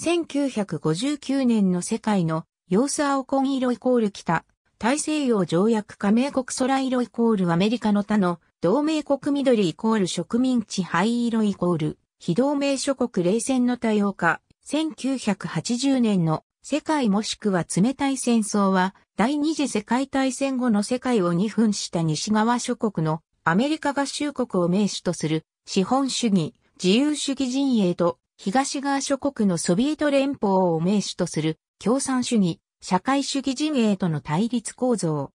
1959年の世界の様子青紺色イコール北、大西洋条約加盟国空色イコールアメリカの他の同盟国緑イコール植民地灰色イコール非同盟諸国冷戦の多様化1980年の世界もしくは冷たい戦争は第二次世界大戦後の世界を二分した西側諸国のアメリカ合衆国を名手とする資本主義、自由主義陣営と東側諸国のソビエト連邦を名手とする共産主義、社会主義陣営との対立構造。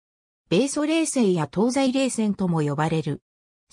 米ソ冷戦や東西冷戦とも呼ばれる。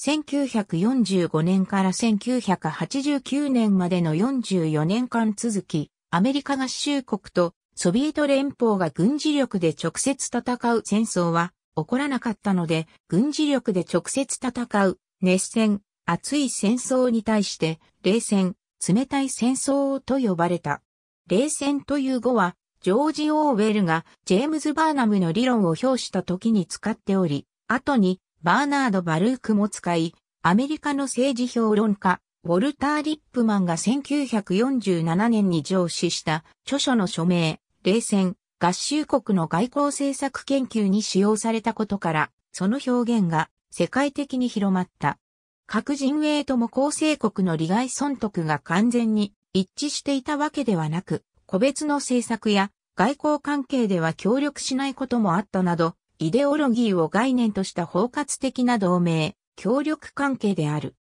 1945年から1989年までの44年間続き、アメリカ合衆国とソビエト連邦が軍事力で直接戦う戦争は起こらなかったので、軍事力で直接戦う熱戦、熱い戦争に対して冷戦、冷たい戦争と呼ばれた。冷戦という語は、ジョージ・オーウェルがジェームズ・バーナムの理論を表した時に使っており、後にバーナード・バルークも使い、アメリカの政治評論家、ウォルター・リップマンが1947年に上司した著書の署名、冷戦、合衆国の外交政策研究に使用されたことから、その表現が世界的に広まった。各陣営とも構成国の利害損得が完全に一致していたわけではなく、個別の政策や外交関係では協力しないこともあったなど、イデオロギーを概念とした包括的な同盟、協力関係である。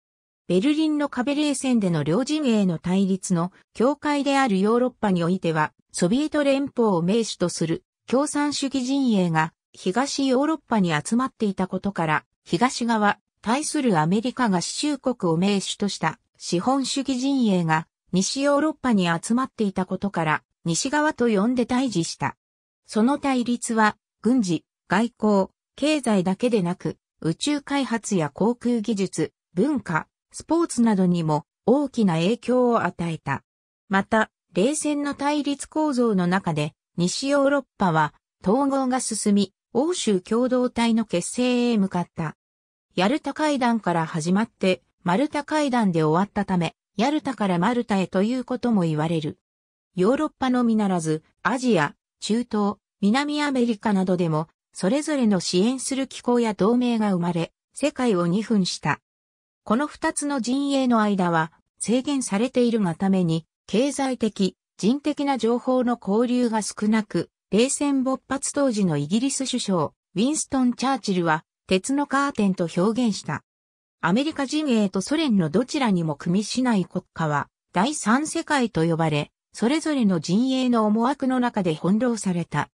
ベルリンの壁冷戦での両陣営の対立の境界であるヨーロッパにおいては、ソビエト連邦を名手とする共産主義陣営が東ヨーロッパに集まっていたことから、東側対するアメリカが市州国を名手とした資本主義陣営が西ヨーロッパに集まっていたことから西側と呼んで対峙した。その対立は軍事、外交、経済だけでなく宇宙開発や航空技術、文化、スポーツなどにも大きな影響を与えた。また、冷戦の対立構造の中で西ヨーロッパは統合が進み、欧州共同体の結成へ向かった。ヤルタ会談から始まって、マルタ会談で終わったため、ヤルタからマルタへということも言われる。ヨーロッパのみならず、アジア、中東、南アメリカなどでも、それぞれの支援する機構や同盟が生まれ、世界を二分した。この二つの陣営の間は制限されているがために、経済的、人的な情報の交流が少なく、冷戦勃発当時のイギリス首相、ウィンストン・チャーチルは、鉄のカーテンと表現した。アメリカ陣営とソ連のどちらにも組みしない国家は、第三世界と呼ばれ、それぞれの陣営の思惑の中で翻弄された。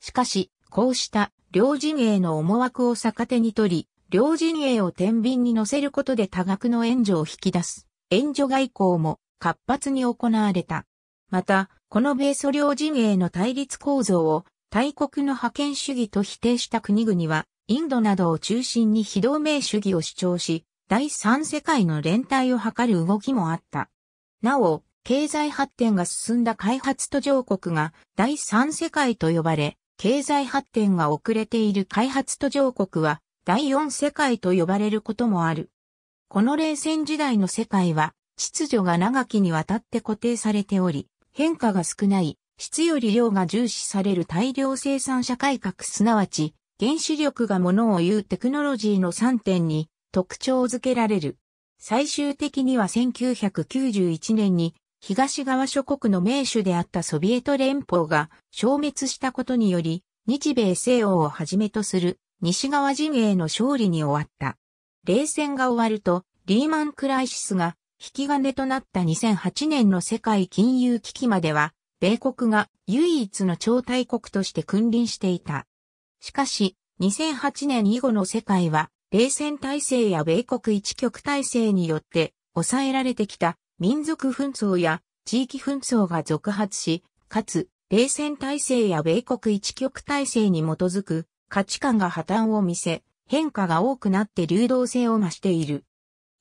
しかし、こうした両陣営の思惑を逆手に取り、両陣営を天秤に乗せることで多額の援助を引き出す、援助外交も活発に行われた。また、この米ソ両陣営の対立構造を大国の覇権主義と否定した国々は、インドなどを中心に非同盟主義を主張し、第三世界の連帯を図る動きもあった。なお、経済発展が進んだ開発途上国が第三世界と呼ばれ、経済発展が遅れている開発途上国は第四世界と呼ばれることもある。この冷戦時代の世界は秩序が長きにわたって固定されており、変化が少ない質より量が重視される大量生産社会革すなわち、原子力がものを言うテクノロジーの3点に特徴づけられる。最終的には1991年に東側諸国の名手であったソビエト連邦が消滅したことにより、日米西欧をはじめとする西側陣営の勝利に終わった。冷戦が終わると、リーマンクライシスが引き金となった2008年の世界金融危機までは、米国が唯一の超大国として君臨していた。しかし、2008年以後の世界は、冷戦体制や米国一極体制によって抑えられてきた民族紛争や地域紛争が続発し、かつ、冷戦体制や米国一極体制に基づく価値観が破綻を見せ、変化が多くなって流動性を増している。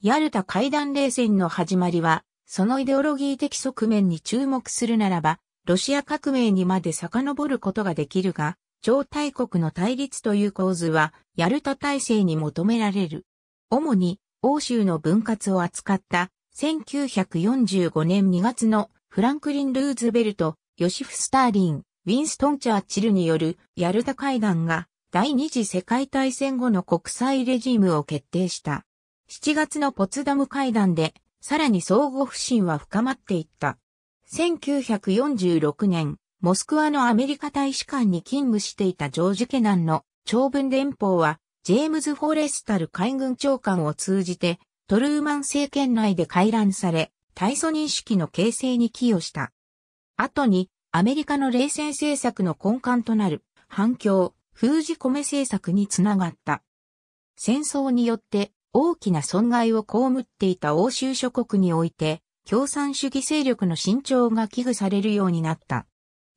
ヤルタ会談冷戦の始まりは、そのイデオロギー的側面に注目するならば、ロシア革命にまで遡ることができるが、超大国の対立という構図は、ヤルタ体制に求められる。主に、欧州の分割を扱った、1945年2月のフランクリン・ルーズベルト、ヨシフ・スターリン、ウィンストン・チャーチルによるヤルタ会談が第二次世界大戦後の国際レジームを決定した。7月のポツダム会談で、さらに相互不信は深まっていった。1946年、モスクワのアメリカ大使館に勤務していたジョージ・ケナンの長文連邦は、ジェームズ・フォレスタル海軍長官を通じて、トルーマン政権内で回覧され、対ソ認識の形成に寄与した。後に、アメリカの冷戦政策の根幹となる、反響、封じ込め政策につながった。戦争によって大きな損害を被っていた欧州諸国において、共産主義勢力の伸長が危惧されるようになった。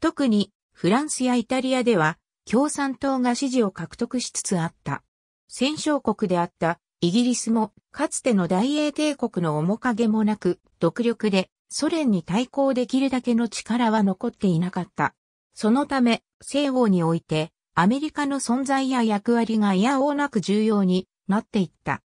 特にフランスやイタリアでは共産党が支持を獲得しつつあった。戦勝国であったイギリスもかつての大英帝国の面影もなく独力でソ連に対抗できるだけの力は残っていなかった。そのため西欧においてアメリカの存在や役割がやおうなく重要になっていった。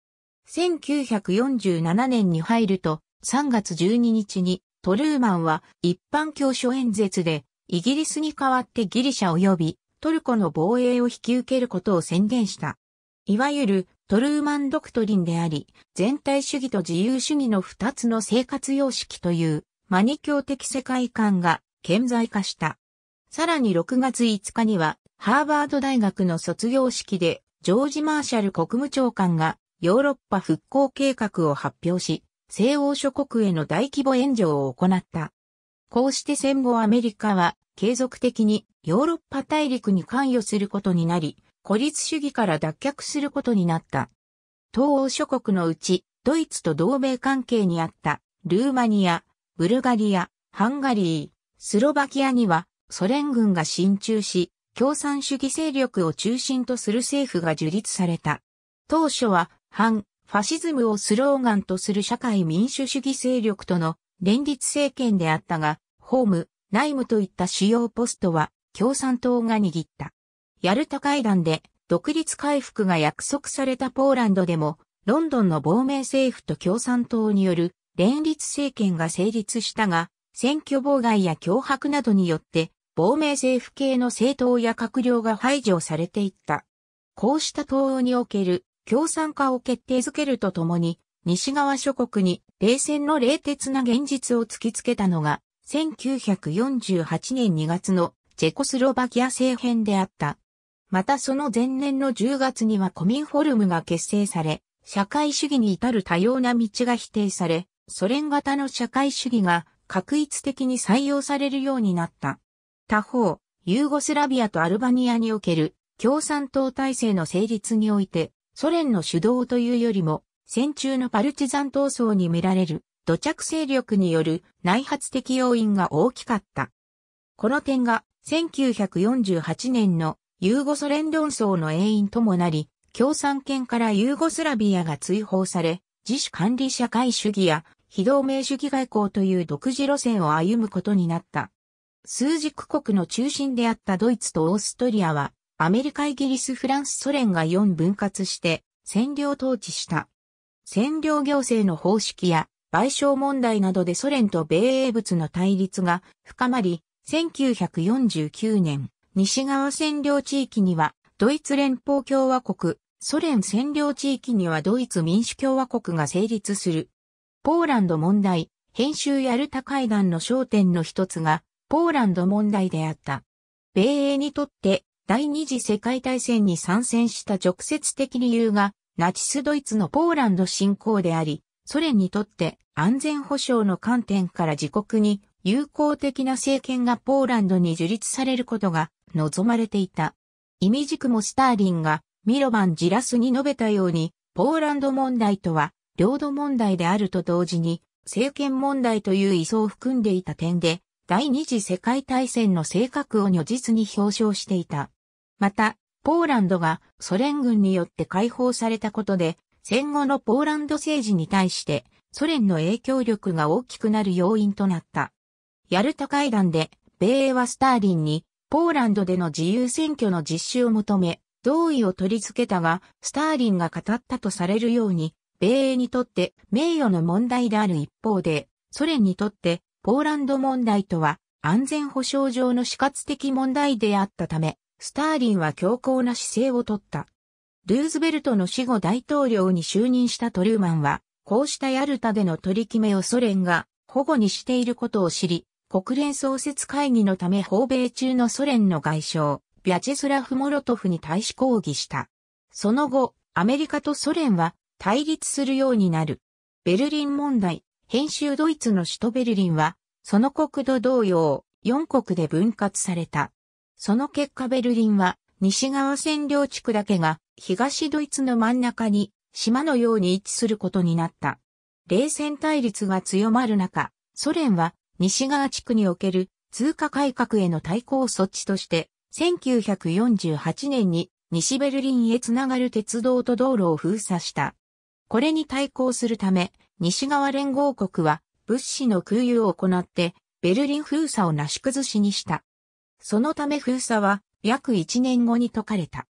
1947年に入ると3月12日にトルーマンは一般教書演説でイギリスに代わってギリシャ及びトルコの防衛を引き受けることを宣言した。いわゆるトルーマンドクトリンであり、全体主義と自由主義の二つの生活様式というマニ教的世界観が顕在化した。さらに6月5日にはハーバード大学の卒業式でジョージ・マーシャル国務長官がヨーロッパ復興計画を発表し、西欧諸国への大規模援助を行った。こうして戦後アメリカは継続的にヨーロッパ大陸に関与することになり、孤立主義から脱却することになった。東欧諸国のうち、ドイツと同盟関係にあったルーマニア、ブルガリア、ハンガリー、スロバキアにはソ連軍が進駐し、共産主義勢力を中心とする政府が樹立された。当初は反ファシズムをスローガンとする社会民主主義勢力との連立政権であったが、ホーム、内務といった主要ポストは共産党が握った。ヤルタ会談で独立回復が約束されたポーランドでも、ロンドンの亡命政府と共産党による連立政権が成立したが、選挙妨害や脅迫などによって、亡命政府系の政党や閣僚が排除されていった。こうした党における共産化を決定づけるとともに、西側諸国に冷戦の冷徹な現実を突きつけたのが、1948年2月のチェコスロバキア政変であった。またその前年の10月にはコミンフォルムが結成され、社会主義に至る多様な道が否定され、ソ連型の社会主義が確一的に採用されるようになった。他方、ユーゴスラビアとアルバニアにおける共産党体制の成立において、ソ連の主導というよりも、戦中のパルチザン闘争に見られる土着勢力による内発的要因が大きかった。この点が1948年のユーゴソ連論争の永因ともなり、共産圏からユーゴスラビアが追放され、自主管理社会主義や非同盟主義外交という独自路線を歩むことになった。枢軸国の中心であったドイツとオーストリアはアメリカイギリスフランスソ連が4分割して占領統治した。占領行政の方式や賠償問題などでソ連と米英物の対立が深まり、1949年、西側占領地域にはドイツ連邦共和国、ソ連占領地域にはドイツ民主共和国が成立する。ポーランド問題、編集ヤルタ会談の焦点の一つが、ポーランド問題であった。米英にとって第二次世界大戦に参戦した直接的理由が、ナチスドイツのポーランド侵攻であり、ソ連にとって安全保障の観点から自国に友好的な政権がポーランドに樹立されることが望まれていた。意味軸もスターリンがミロマン・ジラスに述べたように、ポーランド問題とは領土問題であると同時に、政権問題という位相を含んでいた点で、第二次世界大戦の性格を如実に表彰していた。また、ポーランドがソ連軍によって解放されたことで、戦後のポーランド政治に対してソ連の影響力が大きくなる要因となった。ヤルタ会談で、米英はスターリンにポーランドでの自由選挙の実施を求め、同意を取り付けたが、スターリンが語ったとされるように、米英にとって名誉の問題である一方で、ソ連にとってポーランド問題とは安全保障上の死活的問題であったため、スターリンは強硬な姿勢をとった。ルーズベルトの死後大統領に就任したトルーマンは、こうしたヤルタでの取り決めをソ連が保護にしていることを知り、国連創設会議のため訪米中のソ連の外相、ビャチェスラフ・モロトフに対し抗議した。その後、アメリカとソ連は対立するようになる。ベルリン問題、編集ドイツの首都ベルリンは、その国土同様、4国で分割された。その結果ベルリンは西側占領地区だけが東ドイツの真ん中に島のように位置することになった。冷戦対立が強まる中、ソ連は西側地区における通貨改革への対抗措置として、1948年に西ベルリンへつながる鉄道と道路を封鎖した。これに対抗するため、西側連合国は物資の空輸を行って、ベルリン封鎖をなし崩しにした。そのため封鎖は約1年後に解かれた。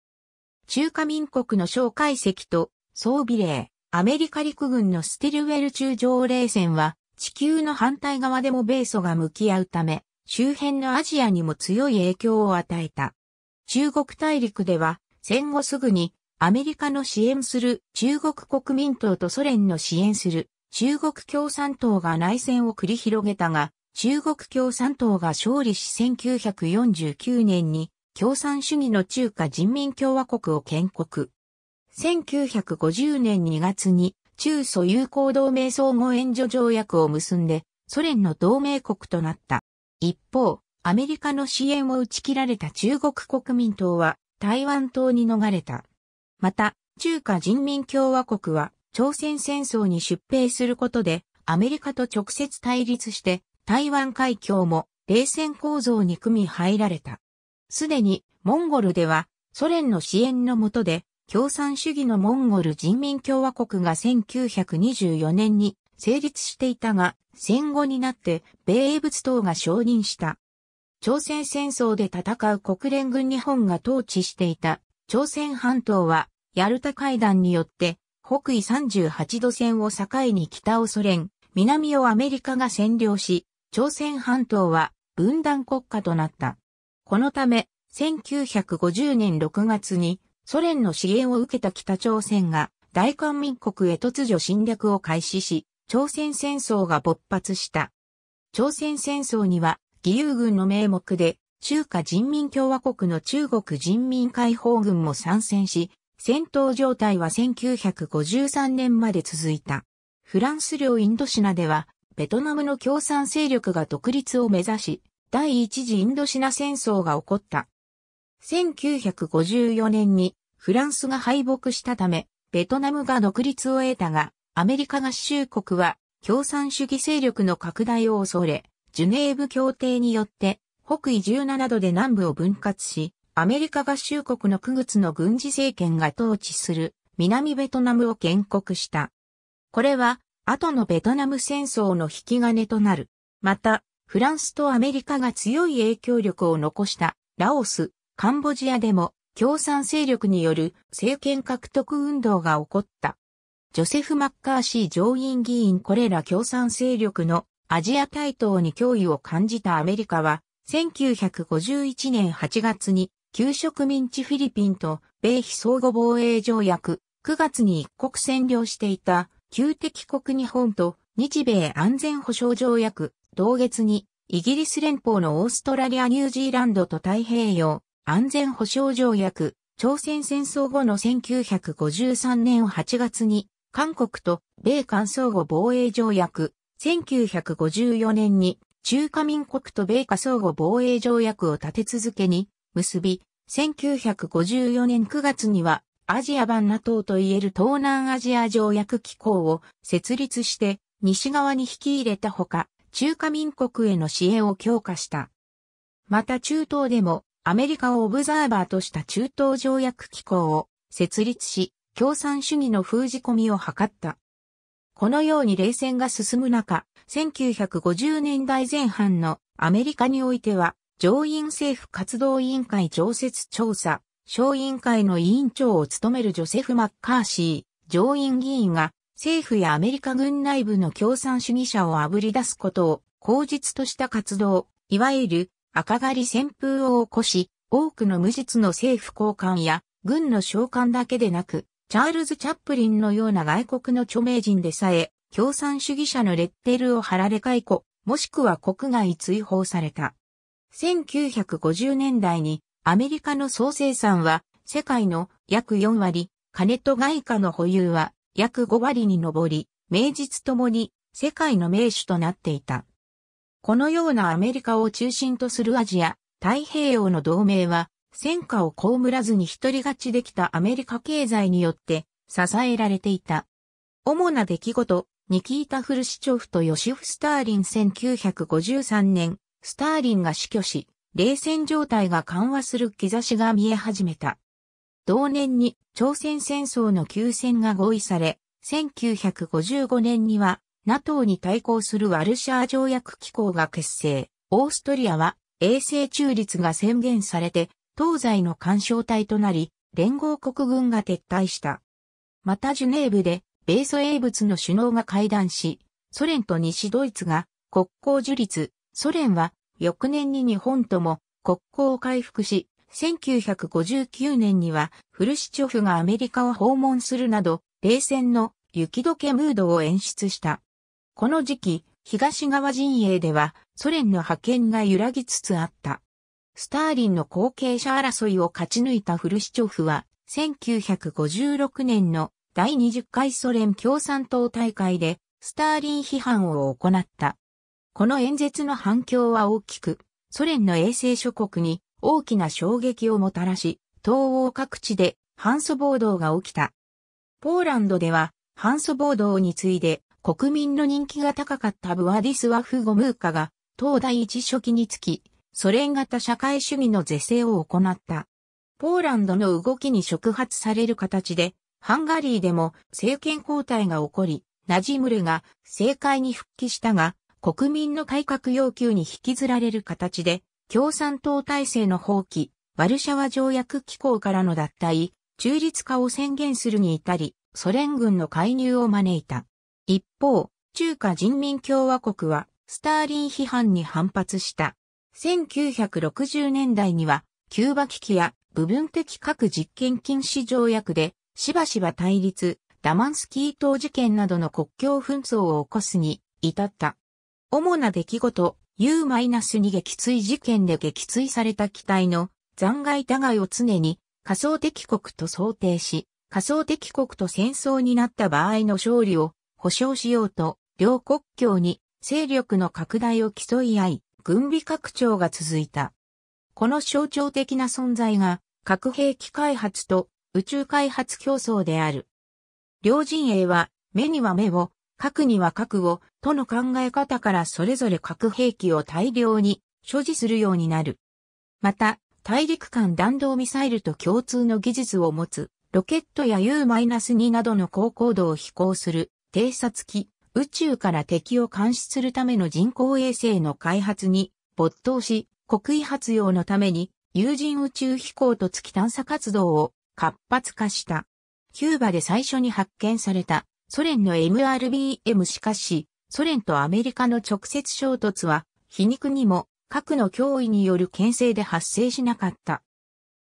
中華民国の蒋介石と装備例、アメリカ陸軍のスティルウェル中条冷戦は地球の反対側でも米ソが向き合うため、周辺のアジアにも強い影響を与えた。中国大陸では戦後すぐにアメリカの支援する中国国民党とソ連の支援する中国共産党が内戦を繰り広げたが、中国共産党が勝利し1949年に共産主義の中華人民共和国を建国。1950年2月に中ソ友好同盟相互援助条約を結んでソ連の同盟国となった。一方、アメリカの支援を打ち切られた中国国民党は台湾島に逃れた。また、中華人民共和国は朝鮮戦争に出兵することでアメリカと直接対立して台湾海峡も冷戦構造に組み入られた。すでにモンゴルではソ連の支援の下で共産主義のモンゴル人民共和国が1924年に成立していたが戦後になって米英仏等が承認した。朝鮮戦争で戦う国連軍日本が統治していた朝鮮半島はヤルタ会談によって北緯38度線を境に北をソ連、南をアメリカが占領し、朝鮮半島は分断国家となった。このため、1950年6月にソ連の支援を受けた北朝鮮が大韓民国へ突如侵略を開始し、朝鮮戦争が勃発した。朝鮮戦争には義勇軍の名目で中華人民共和国の中国人民解放軍も参戦し、戦闘状態は1953年まで続いた。フランス領インドシナではベトナムの共産勢力が独立を目指し、第一次インドシナ戦争が起こった。1954年にフランスが敗北したため、ベトナムが独立を得たが、アメリカ合衆国は共産主義勢力の拡大を恐れ、ジュネーブ協定によって北緯17度で南部を分割し、アメリカ合衆国の区月の軍事政権が統治する南ベトナムを建国した。これは後のベトナム戦争の引き金となる。また、フランスとアメリカが強い影響力を残したラオス、カンボジアでも共産勢力による政権獲得運動が起こった。ジョセフ・マッカーシー上院議員これら共産勢力のアジア台頭に脅威を感じたアメリカは、1951年8月に旧植民地フィリピンと米非相互防衛条約9月に一国占領していた旧敵国日本と日米安全保障条約、同月に、イギリス連邦のオーストラリア・ニュージーランドと太平洋、安全保障条約、朝鮮戦争後の1953年8月に、韓国と米韓相互防衛条約、1954年に中華民国と米韓相互防衛条約を立て続けに結び、1954年9月にはアジア版 NATO といえる東南アジア条約機構を設立して西側に引き入れたほか、中華民国への支援を強化した。また中東でもアメリカをオブザーバーとした中東条約機構を設立し、共産主義の封じ込みを図った。このように冷戦が進む中、1950年代前半のアメリカにおいては、上院政府活動委員会常設調査、小委員会の委員長を務めるジョセフ・マッカーシー上院議員が政府やアメリカ軍内部の共産主義者をあぶり出すことを口実とした活動、いわゆる赤狩り旋風を起こし、多くの無実の政府高官や軍の召喚だけでなく、チャールズ・チャップリンのような外国の著名人でさえ、共産主義者のレッテルを貼られ解雇、もしくは国外追放された。1950年代にアメリカの総生産は世界の約4割、金と外貨の保有は約5割に上り、名実ともに世界の名手となっていた。このようなアメリカを中心とするアジア、太平洋の同盟は、戦火を被らずに一人勝ちできたアメリカ経済によって支えられていた。主な出来事、ニキータ・フルシチョフとヨシフ・スターリン1953年、スターリンが死去し、冷戦状態が緩和する兆しが見え始めた。同年に朝鮮戦争の休戦が合意され、1955年には NATO に対抗するワルシャー条約機構が結成、オーストリアは衛星中立が宣言されて、東西の干渉帯となり、連合国軍が撤退した。またジュネーブで、米ソ英仏の首脳が会談し、ソ連と西ドイツが国交樹立、ソ連は翌年に日本とも国交を回復し、1959年にはフルシチョフがアメリカを訪問するなど、冷戦の雪解けムードを演出した。この時期、東側陣営ではソ連の覇権が揺らぎつつあった。スターリンの後継者争いを勝ち抜いたフルシチョフは、1956年の第20回ソ連共産党大会でスターリン批判を行った。この演説の反響は大きく、ソ連の衛星諸国に大きな衝撃をもたらし、東欧各地で反素暴動が起きた。ポーランドでは反素暴動に次いで国民の人気が高かったブワディスワフ・ゴムーカが東大一初期につき、ソ連型社会主義の是正を行った。ポーランドの動きに触発される形で、ハンガリーでも政権交代が起こり、ナジムルが政界に復帰したが、国民の改革要求に引きずられる形で、共産党体制の放棄、ワルシャワ条約機構からの脱退、中立化を宣言するに至り、ソ連軍の介入を招いた。一方、中華人民共和国は、スターリン批判に反発した。1960年代には、キューバ危機や部分的核実験禁止条約で、しばしば対立、ダマンスキー島事件などの国境紛争を起こすに至った。主な出来事、U-2 撃墜事件で撃墜された機体の残骸互いを常に仮想敵国と想定し、仮想敵国と戦争になった場合の勝利を保障しようと、両国境に勢力の拡大を競い合い、軍備拡張が続いた。この象徴的な存在が核兵器開発と宇宙開発競争である。両陣営は目には目を、核には核を、との考え方からそれぞれ核兵器を大量に所持するようになる。また、大陸間弾道ミサイルと共通の技術を持つ、ロケットや U-2 などの高高度を飛行する、偵察機、宇宙から敵を監視するための人工衛星の開発に没頭し、国威発揚のために有人宇宙飛行と月探査活動を活発化した。キューバで最初に発見されたソ連の MRBM しかし、ソ連とアメリカの直接衝突は、皮肉にも核の脅威による牽制で発生しなかった。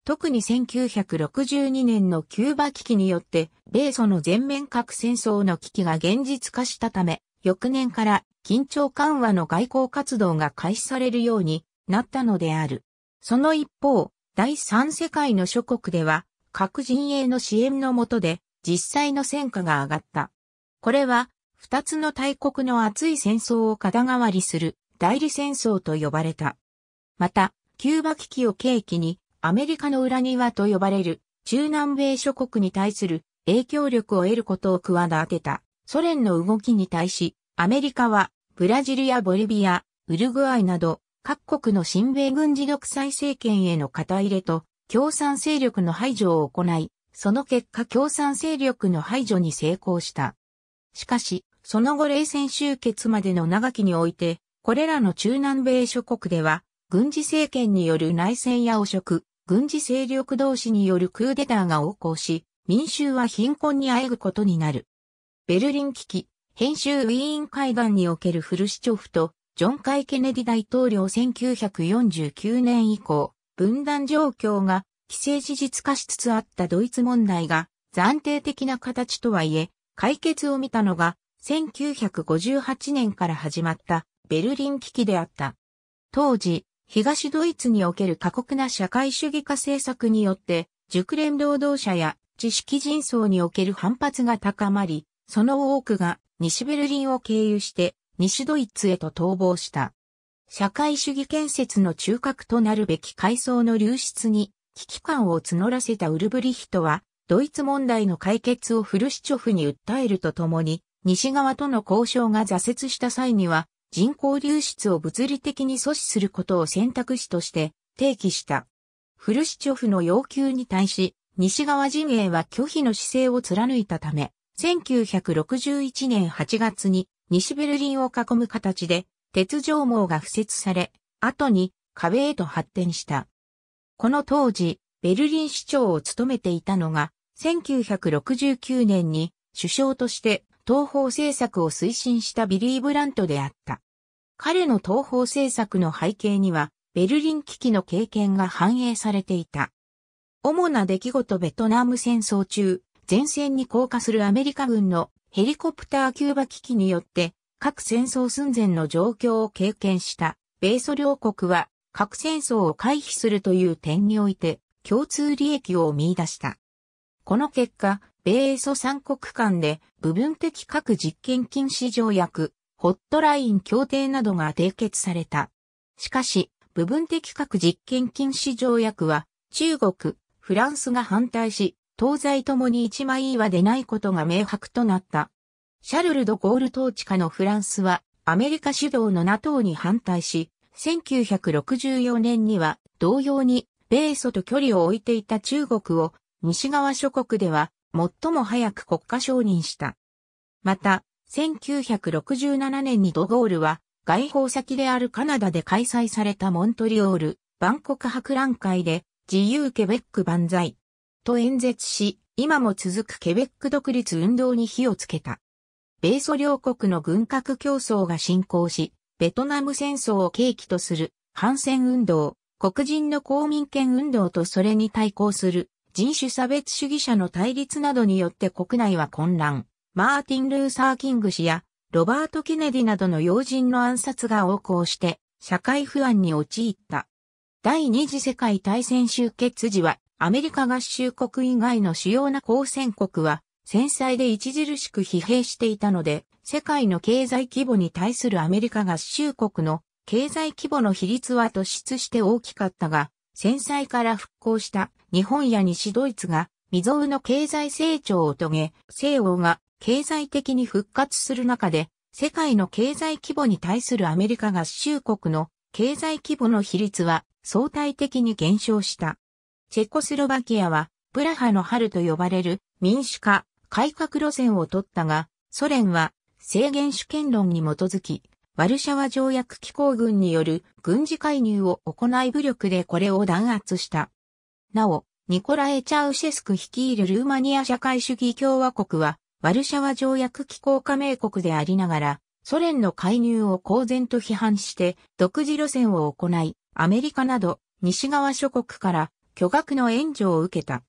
特に1962年のキューバ危機によって、米ソの全面核戦争の危機が現実化したため、翌年から緊張緩和の外交活動が開始されるようになったのである。その一方、第三世界の諸国では、核陣営の支援のもとで、実際の戦果が上がった。これは、二つの大国の熱い戦争を肩代わりする代理戦争と呼ばれた。また、キューバ危機を契機に、アメリカの裏庭と呼ばれる中南米諸国に対する影響力を得ることを企てたソ連の動きに対し、アメリカはブラジルやボリビア、ウルグアイなど各国の新米軍事独裁政権への肩入れと共産勢力の排除を行い、その結果共産勢力の排除に成功した。しかし、その後冷戦終結までの長きにおいて、これらの中南米諸国では、軍事政権による内戦や汚職、軍事勢力同士によるクーデターが横行し、民衆は貧困にあえぐことになる。ベルリン危機、編集ウィーン会談におけるフルシチョフと、ジョン・カイ・ケネディ大統領1949年以降、分断状況が既成事実化しつつあったドイツ問題が暫定的な形とはいえ、解決を見たのが1958年から始まったベルリン危機であった。当時、東ドイツにおける過酷な社会主義化政策によって、熟練労働者や知識人層における反発が高まり、その多くが西ベルリンを経由して西ドイツへと逃亡した。社会主義建設の中核となるべき階層の流出に危機感を募らせたウルブリヒトはドイツ問題の解決をフルシチョフに訴えるとともに、西側との交渉が挫折した際には、人口流出を物理的に阻止することを選択肢として提起した。フルシチョフの要求に対し、西側陣営は拒否の姿勢を貫いたため、1961年8月に西ベルリンを囲む形で鉄条網が敷設され、後に壁へと発展した。この当時、ベルリン市長を務めていたのが1969年に首相として東方政策を推進したビリー・ブラントであった。彼の東方政策の背景には、ベルリン危機の経験が反映されていた。主な出来事ベトナム戦争中、前線に降下するアメリカ軍のヘリコプターキューバ危機によって、各戦争寸前の状況を経験した、米ソ両国は、核戦争を回避するという点において、共通利益を見出した。この結果、米ソ三国間で部分的核実験禁止条約、ホットライン協定などが締結された。しかし、部分的核実験禁止条約は、中国、フランスが反対し、東西ともに一枚岩でないことが明白となった。シャルル・ド・ゴール統治下のフランスは、アメリカ主導の NATO に反対し、1964年には同様に米ソと距離を置いていた中国を西側諸国では最も早く国家承認した。また、1967年にドゴールは外交先であるカナダで開催されたモントリオール万国博覧会で自由ケベック万歳と演説し、今も続くケベック独立運動に火をつけた。米ソ両国の軍拡競争が進行し、ベトナム戦争を契機とする反戦運動、黒人の公民権運動とそれに対抗する人種差別主義者の対立などによって国内は混乱。マーティン・ルーサー・キング氏やロバート・ケネディなどの要人の暗殺が横行して社会不安に陥った。第二次世界大戦終結時はアメリカ合衆国以外の主要な交戦国は戦災で著しく疲弊していたので世界の経済規模に対するアメリカ合衆国の経済規模の比率は突出して大きかったが戦災から復興した日本や西ドイツが未曾有の経済成長を遂げ、西欧が経済的に復活する中で、世界の経済規模に対するアメリカ合衆国の経済規模の比率は相対的に減少した。チェコスロバキアはプラハの春と呼ばれる民主化、改革路線を取ったが、ソ連は制限主権論に基づきワルシャワ条約機構軍による軍事介入を行い武力でこれを弾圧した。なお、ニコラエ・チャウシェスク率いるルーマニア社会主義共和国は、ワルシャワ条約機構加盟国でありながら、ソ連の介入を公然と批判して、独自路線を行い、アメリカなど西側諸国から巨額の援助を受けた。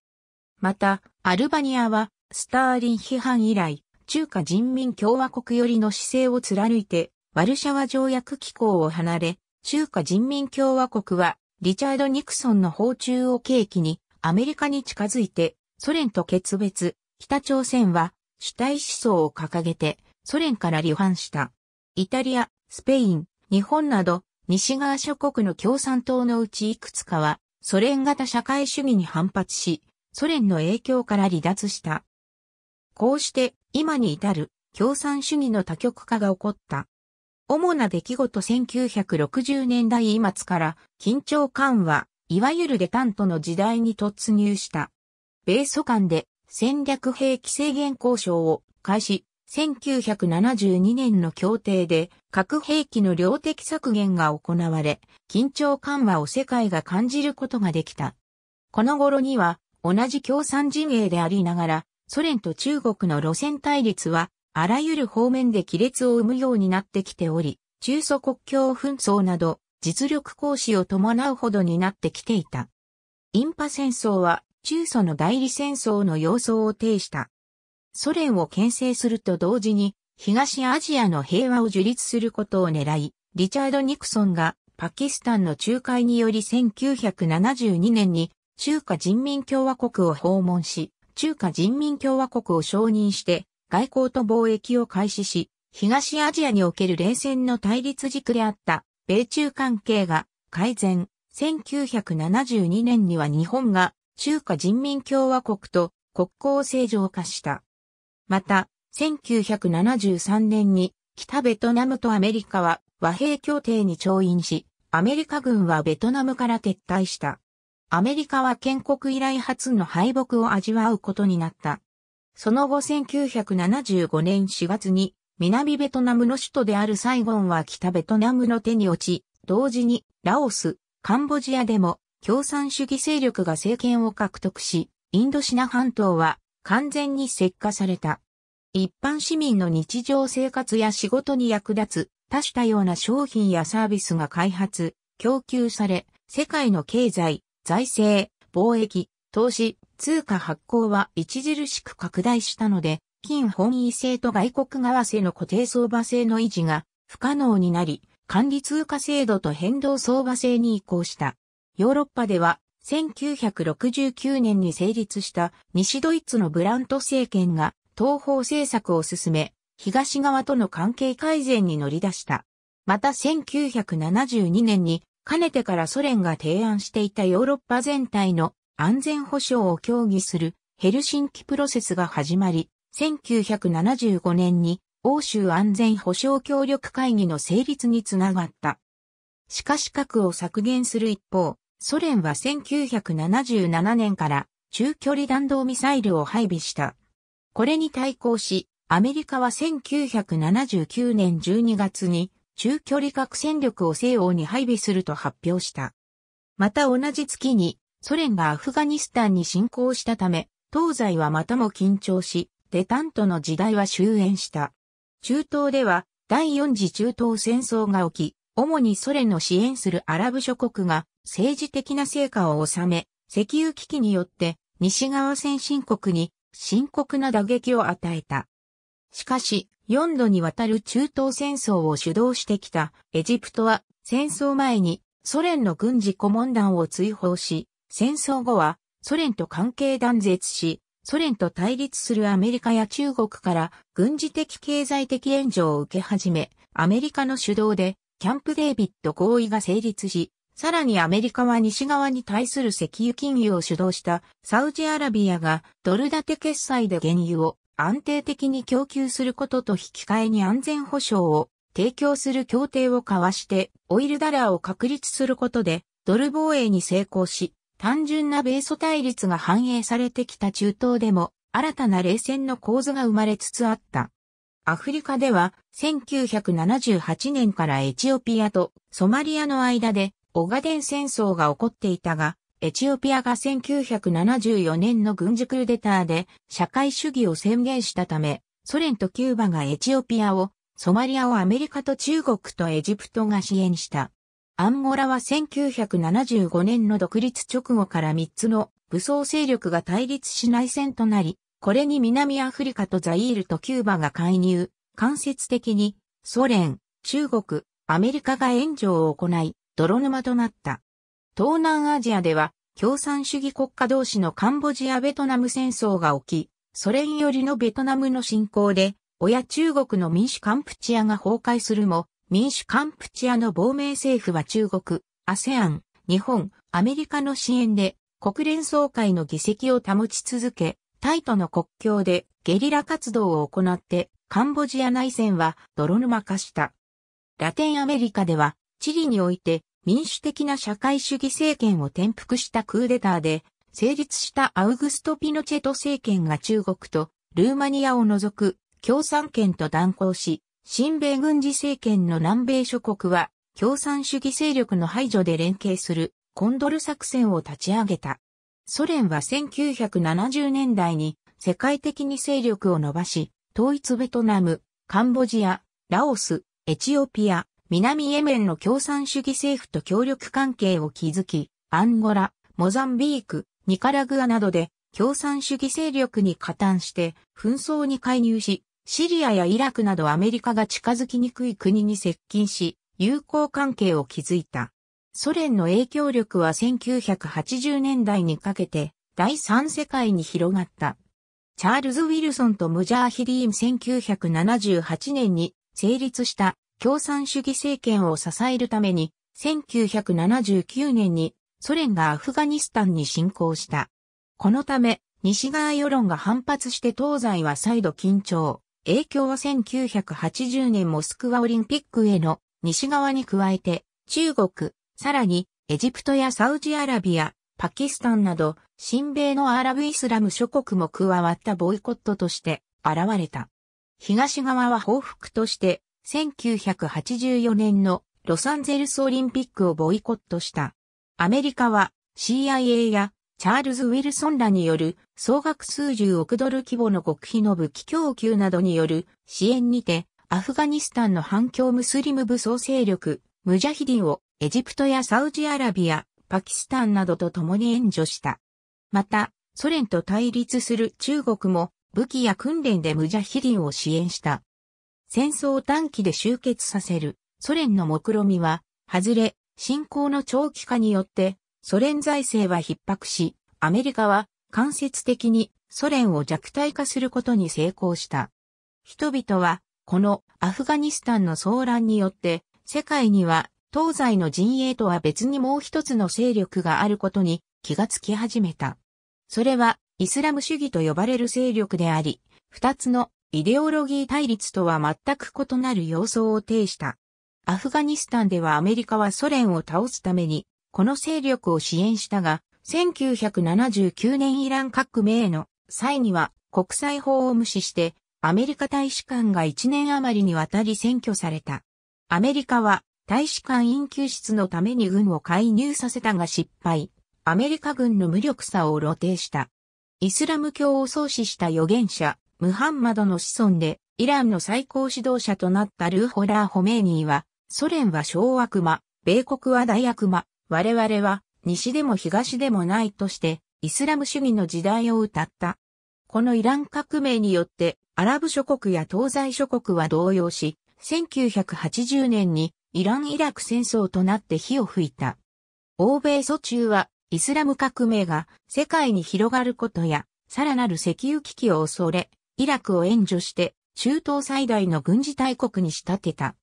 また、アルバニアは、スターリン批判以来、中華人民共和国寄りの姿勢を貫いて、ワルシャワ条約機構を離れ、中華人民共和国は、リチャード・ニクソンの訪中を契機に、アメリカに近づいて、ソ連と決別、北朝鮮は、主体思想を掲げて、ソ連から離反した。イタリア、スペイン、日本など、西側諸国の共産党のうちいくつかは、ソ連型社会主義に反発し、ソ連の影響から離脱した。こうして、今に至る、共産主義の多極化が起こった。主な出来事1960年代末から緊張緩和、いわゆるデタントの時代に突入した。米ソ間で戦略兵器制限交渉を開始、1972年の協定で核兵器の量的削減が行われ、緊張緩和を世界が感じることができた。この頃には同じ共産陣営でありながら、ソ連と中国の路線対立はあらゆる方面で亀裂を生むようになってきており、中ソ国境紛争など、実力行使を伴うほどになってきていた。インパ戦争は、中ソの代理戦争の様相を呈した。ソ連を牽制すると同時に、東アジアの平和を樹立することを狙い、リチャード・ニクソンがパキスタンの仲介により1972年に中華人民共和国を訪問し、中華人民共和国を承認して外交と貿易を開始し、東アジアにおける冷戦の対立軸であった米中関係が改善。1972年には日本が中華人民共和国と国交正常化した。また、1973年に北ベトナムとアメリカは和平協定に調印し、アメリカ軍はベトナムから撤退した。アメリカは建国以来初の敗北を味わうことになった。その後1975年4月に南ベトナムの首都であるサイゴンは北ベトナムの手に落ち、同時にラオス、カンボジアでも共産主義勢力が政権を獲得し、インドシナ半島は完全に石化された。一般市民の日常生活や仕事に役立つ多種多様な商品やサービスが開発、供給され、世界の経済、財政、貿易、投資、通貨発行は著しく拡大したので、金本位制と外国為替の固定相場制の維持が不可能になり、管理通貨制度と変動相場制に移行した。ヨーロッパでは1969年に成立した西ドイツのブラント政権が東方政策を進め、東側との関係改善に乗り出した。また1972年にかねてからソ連が提案していたヨーロッパ全体の安全保障を協議するヘルシンキプロセスが始まり、1975年に欧州安全保障協力会議の成立につながった。しかし核を削減する一方、ソ連は1977年から中距離弾道ミサイルを配備した。これに対抗し、アメリカは1979年12月に中距離核戦力を西欧に配備すると発表した。また同じ月にソ連がアフガニスタンに侵攻したため、東西はまたも緊張し、デタントの時代は終焉した。中東では第四次中東戦争が起き、主にソ連の支援するアラブ諸国が政治的な成果を収め、石油危機によって西側先進国に深刻な打撃を与えた。しかし、4度にわたる中東戦争を主導してきたエジプトは戦争前にソ連の軍事顧問団を追放し、戦争後はソ連と関係断絶し、ソ連と対立するアメリカや中国から軍事的経済的援助を受け始め、アメリカの主導でキャンプデービッド合意が成立し、さらにアメリカは西側に対する石油金融を主導したサウジアラビアがドル建て決済で原油を安定的に供給することと引き換えに安全保障を提供する協定を交わしてオイルダラーを確立することでドル防衛に成功し、単純な米ソ対立が反映されてきた中東でも新たな冷戦の構図が生まれつつあった。アフリカでは1978年からエチオピアとソマリアの間でオガデン戦争が起こっていたが、エチオピアが1974年の軍事クーデターで社会主義を宣言したため、ソ連とキューバがエチオピアを、ソマリアをアメリカと中国とエジプトが支援した。アンゴラは1975年の独立直後から3つの武装勢力が対立し内戦となり、これに南アフリカとザイールとキューバが介入、間接的にソ連、中国、アメリカが援助を行い、泥沼となった。東南アジアでは共産主義国家同士のカンボジア・ベトナム戦争が起き、ソ連寄りのベトナムの侵攻で、親中国の民主カンプチアが崩壊するも、民主カンプチアの亡命政府は中国、ASEAN、日本、アメリカの支援で国連総会の議席を保ち続け、タイとの国境でゲリラ活動を行ってカンボジア内戦は泥沼化した。ラテンアメリカではチリにおいて民主的な社会主義政権を転覆したクーデターで成立したアウグスト・ピノチェト政権が中国とルーマニアを除く共産権と断交し、新米軍事政権の南米諸国は、共産主義勢力の排除で連携するコンドル作戦を立ち上げた。ソ連は1970年代に世界的に勢力を伸ばし、統一ベトナム、カンボジア、ラオス、エチオピア、南エメンの共産主義政府と協力関係を築き、アンゴラ、モザンビーク、ニカラグアなどで共産主義勢力に加担して紛争に介入し、シリアやイラクなどアメリカが近づきにくい国に接近し、友好関係を築いた。ソ連の影響力は1980年代にかけて第三世界に広がった。チャールズ・ウィルソンとムジャーヒリーム1978年に成立した共産主義政権を支えるために1979年にソ連がアフガニスタンに侵攻した。このため西側世論が反発して東西は再度緊張。影響は1980年モスクワオリンピックへの西側に加えて、中国、さらにエジプトやサウジアラビア、パキスタンなど、新米のアラブイスラム諸国も加わったボイコットとして現れた。東側は報復として、1984年のロサンゼルスオリンピックをボイコットした。アメリカは CIA やチャールズ・ウィルソンらによる総額数十億ドル規模の国費の武器供給などによる支援にて、アフガニスタンの反共ムスリム武装勢力、ムジャヒディンをエジプトやサウジアラビア、パキスタンなどと共に援助した。また、ソ連と対立する中国も武器や訓練でムジャヒディンを支援した。戦争を短期で終結させるソ連の目論みは、外れ、侵攻の長期化によってソ連財政は逼迫し、アメリカは間接的にソ連を弱体化することに成功した。人々は、このアフガニスタンの騒乱によって、世界には東西の陣営とは別にもう一つの勢力があることに気がつき始めた。それはイスラム主義と呼ばれる勢力であり、二つのイデオロギー対立とは全く異なる様相を呈した。アフガニスタンではアメリカはソ連を倒すためにこの勢力を支援したが、1979年イラン革命の際には国際法を無視してアメリカ大使館が1年余りにわたり占拠された。アメリカは大使館陰救室のために軍を介入させたが失敗。アメリカ軍の無力さを露呈した。イスラム教を創始した預言者、ムハンマドの子孫で、イランの最高指導者となったルーホラー・ホメーニーは、ソ連は小悪魔、米国は大悪魔、我々は西でも東でもないとして、イスラム主義の時代を歌った。このイラン革命によって、アラブ諸国や東西諸国は動揺し、1980年にイラン・イラク戦争となって火を吹いた。欧米蘇中は、イスラム革命が世界に広がることや、さらなる石油危機を恐れ、イラクを援助して、中東最大の軍事大国に仕立てた。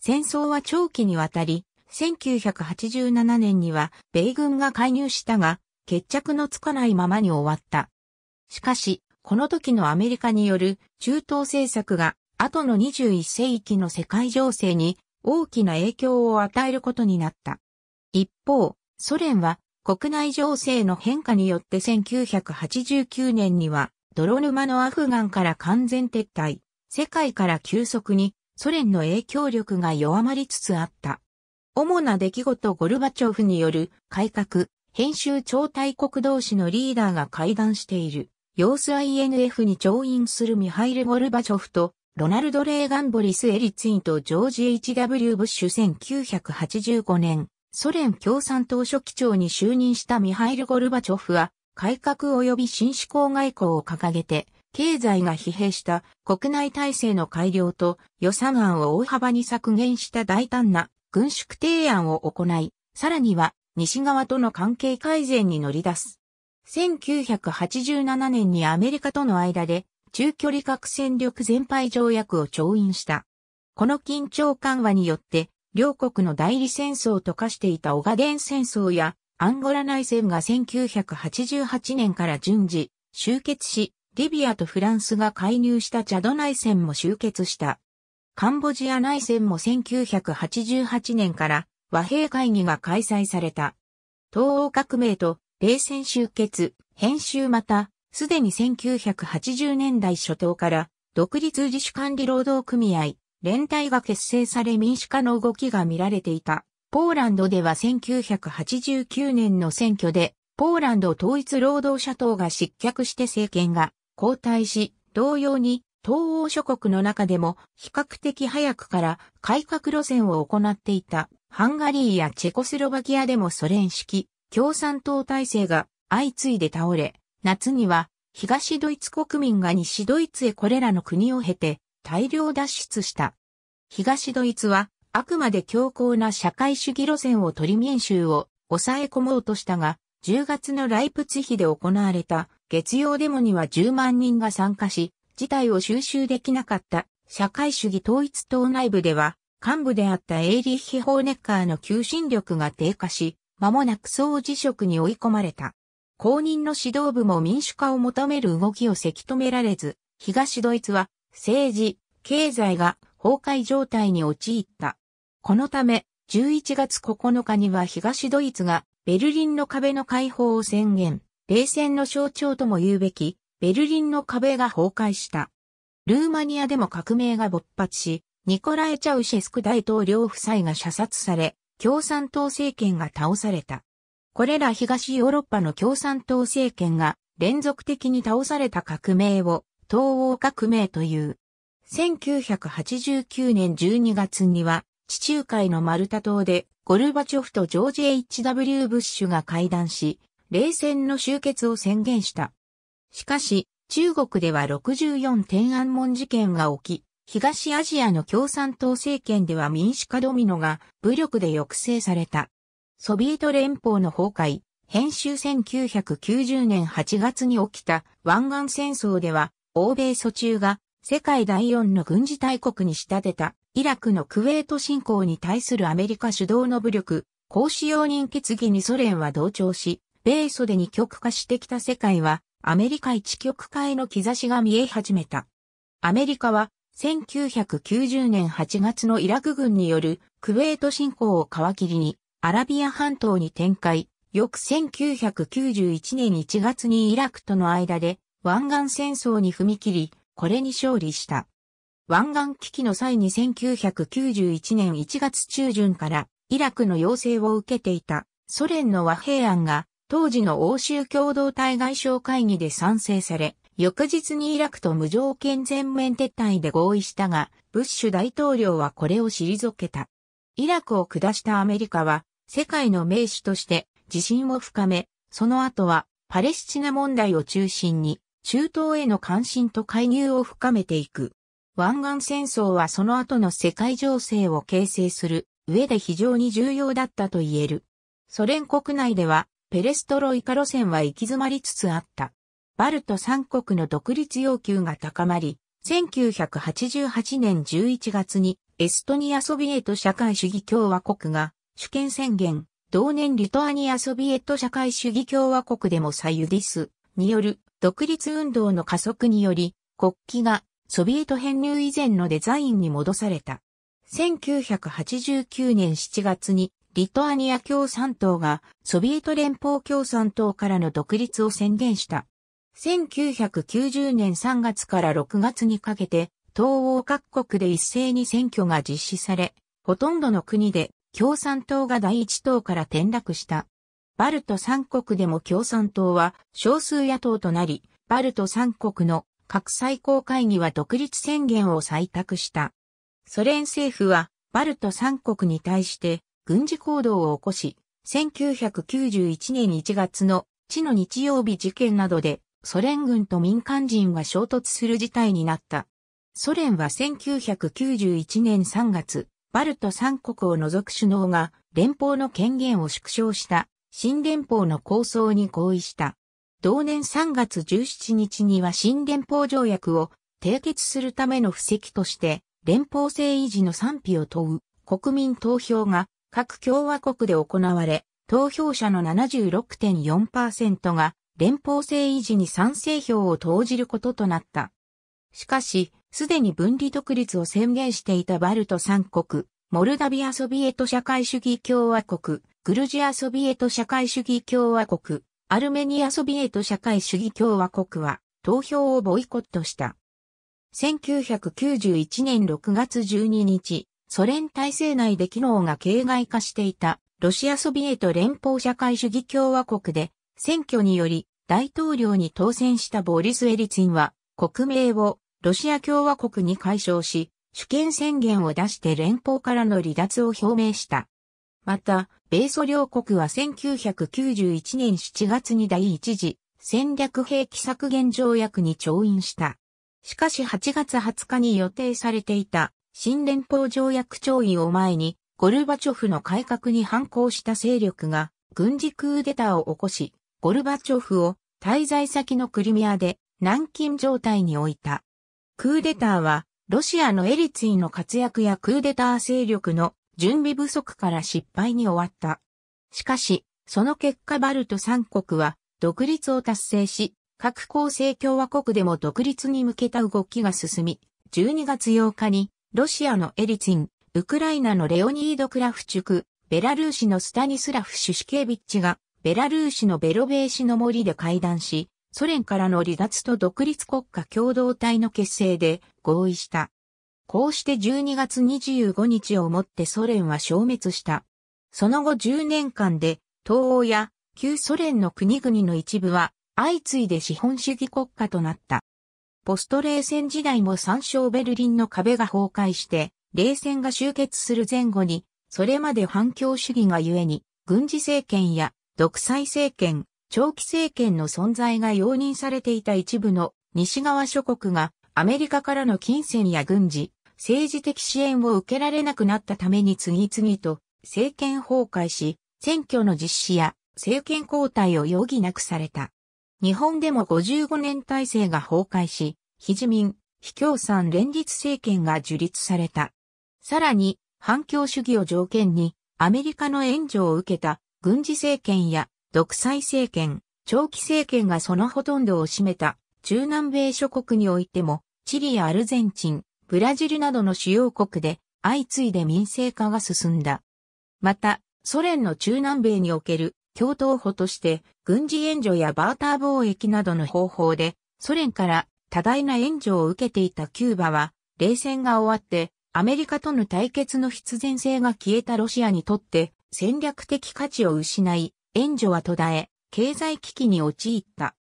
戦争は長期にわたり、1987年には米軍が介入したが、決着のつかないままに終わった。しかし、この時のアメリカによる中東政策が後の21世紀の世界情勢に大きな影響を与えることになった。一方、ソ連は国内情勢の変化によって1989年には泥沼のアフガンから完全撤退、世界から急速にソ連の影響力が弱まりつつあった。主な出来事ゴルバチョフによる改革、編集超大国同士のリーダーが会談している、様子 INF に調印するミハイル・ゴルバチョフと、ロナルド・レーガン・ボリス・エリツィンとジョージ・ H.W. ブッシュ1985年、ソ連共産党書記長に就任したミハイル・ゴルバチョフは、改革及び新思考外交を掲げて、経済が疲弊した国内体制の改良と予算案を大幅に削減した大胆な軍縮提案を行い、さらには西側との関係改善に乗り出す。1987年にアメリカとの間で中距離核戦力全廃条約を調印した。この緊張緩和によって、両国の代理戦争と化していたオガデン戦争やアンゴラ内戦が1988年から順次終結し、リビアとフランスが介入したチャド内戦も終結した。カンボジア内戦も1988年から和平会議が開催された。東欧革命と冷戦終結、編集また、すでに1980年代初頭から独立自主管理労働組合、連帯が結成され民主化の動きが見られていた。ポーランドでは1989年の選挙で、ポーランド統一労働者党が失脚して政権が交代し、同様に東欧諸国の中でも比較的早くから改革路線を行っていたハンガリーやチェコスロバキアでもソ連式共産党体制が相次いで倒れ、夏には東ドイツ国民が西ドイツへこれらの国を経て大量脱出した。東ドイツはあくまで強硬な社会主義路線を取り民衆を抑え込もうとしたが、10月のライプツヒで行われた月曜デモには10万人が参加し、事態を収集できなかった社会主義統一党内部では、幹部であったエイリッヒ・ホーネッカーの求心力が低下し、間もなく総辞職に追い込まれた。公認の指導部も民主化を求める動きをせき止められず、東ドイツは政治、経済が崩壊状態に陥った。このため、11月9日には東ドイツがベルリンの壁の解放を宣言、冷戦の象徴とも言うべきベルリンの壁が崩壊した。ルーマニアでも革命が勃発し、ニコラエ・チャウシェスク大統領夫妻が射殺され、共産党政権が倒された。これら東ヨーロッパの共産党政権が連続的に倒された革命を東欧革命という。1989年12月には地中海のマルタ島でゴルバチョフとジョージ・ H.W. ブッシュが会談し、冷戦の終結を宣言した。しかし、中国では64天安門事件が起き、東アジアの共産党政権では民主化ドミノが武力で抑制された。ソビエト連邦の崩壊、編集1990年8月に起きた湾岸戦争では、欧米蘇中が世界第四の軍事大国に仕立てたイラクのクウェート侵攻に対するアメリカ主導の武力、公使用人決議にソ連は同調し、米ソで二極化してきた世界はアメリカ一極化への兆しが見え始めた。アメリカは1990年8月のイラク軍によるクウェート侵攻を皮切りにアラビア半島に展開、翌1991年1月にイラクとの間で湾岸戦争に踏み切り、これに勝利した。湾岸危機の際に1991年1月中旬からイラクの要請を受けていたソ連の和平案が当時の欧州共同体外相会議で賛成され、翌日にイラクと無条件全面撤退で合意したが、ブッシュ大統領はこれを退けた。イラクを下したアメリカは、世界の名手として自信を深め、その後はパレスチナ問題を中心に、中東への関心と介入を深めていく。湾岸戦争はその後の世界情勢を形成する上で非常に重要だったと言える。ソ連国内ではペレストロイカ路線は行き詰まりつつあった。バルト三国の独立要求が高まり、1988年11月にエストニアソビエト社会主義共和国が主権宣言、同年リトアニアソビエト社会主義共和国でもサユディスによる独立運動の加速により、国旗がソビエト編入以前のデザインに戻された。1989年7月にリトアニア共産党がソビエト連邦共産党からの独立を宣言した。1990年3月から6月にかけて、東欧各国で一斉に選挙が実施され、ほとんどの国で共産党が第一党から転落した。バルト三国でも共産党は少数野党となり、バルト三国の各最高会議は独立宣言を採択した。ソ連政府はバルト三国に対して軍事行動を起こし、1991年1月の地の日曜日事件などでソ連軍と民間人が衝突する事態になった。ソ連は1991年3月、バルト3国を除く首脳が連邦の権限を縮小した新連邦の構想に合意した。同年3月17日には新連邦条約を締結するための布石として連邦制維持の賛否を問う国民投票が各共和国で行われ、投票者の76.4%が連邦制維持に賛成票を投じることとなった。しかし、すでに分離独立を宣言していたバルト三国、モルダビアソビエト社会主義共和国、グルジアソビエト社会主義共和国、アルメニアソビエト社会主義共和国は投票をボイコットした。1991年6月12日、ソ連体制内で機能が形骸化していた、ロシアソビエト連邦社会主義共和国で、選挙により大統領に当選したボリス・エリツィンは、国名をロシア共和国に解消し、主権宣言を出して連邦からの離脱を表明した。また、米ソ両国は1991年7月に第一次戦略兵器削減条約に調印した。しかし8月20日に予定されていた新連邦条約調印を前に、ゴルバチョフの改革に反抗した勢力が軍事クーデターを起こし、ゴルバチョフを滞在先のクリミアで軟禁状態に置いた。クーデターはロシアのエリツィの活躍やクーデター勢力の準備不足から失敗に終わった。しかし、その結果バルト三国は独立を達成し、各構成共和国でも独立に向けた動きが進み、12月8日にロシアのエリツィン、ウクライナのレオニード・クラフチュク、ベラルーシのスタニスラフ・シュシケービッチが、ベラルーシのベロベーシの森で会談し、ソ連からの離脱と独立国家共同体の結成で合意した。こうして12月25日をもってソ連は消滅した。その後10年間で、東欧や旧ソ連の国々の一部は相次いで資本主義国家となった。ポスト冷戦時代も参照ベルリンの壁が崩壊して、冷戦が終結する前後に、それまで反共主義がゆえに、軍事政権や独裁政権、長期政権の存在が容認されていた一部の西側諸国がアメリカからの金銭や軍事、政治的支援を受けられなくなったために次々と政権崩壊し、選挙の実施や政権交代を余儀なくされた。日本でも55年体制が崩壊し、非自民、非共産連立政権が樹立された。さらに、反共主義を条件に、アメリカの援助を受けた軍事政権や独裁政権、長期政権がそのほとんどを占めた中南米諸国においても、チリやアルゼンチン、ブラジルなどの主要国で相次いで民政化が進んだ。また、ソ連の中南米における共闘法として軍事援助やバーター貿易などの方法でソ連から多大な援助を受けていたキューバは冷戦が終わってアメリカとの対決の必然性が消えたロシアにとって戦略的価値を失い援助は途絶え経済危機に陥った。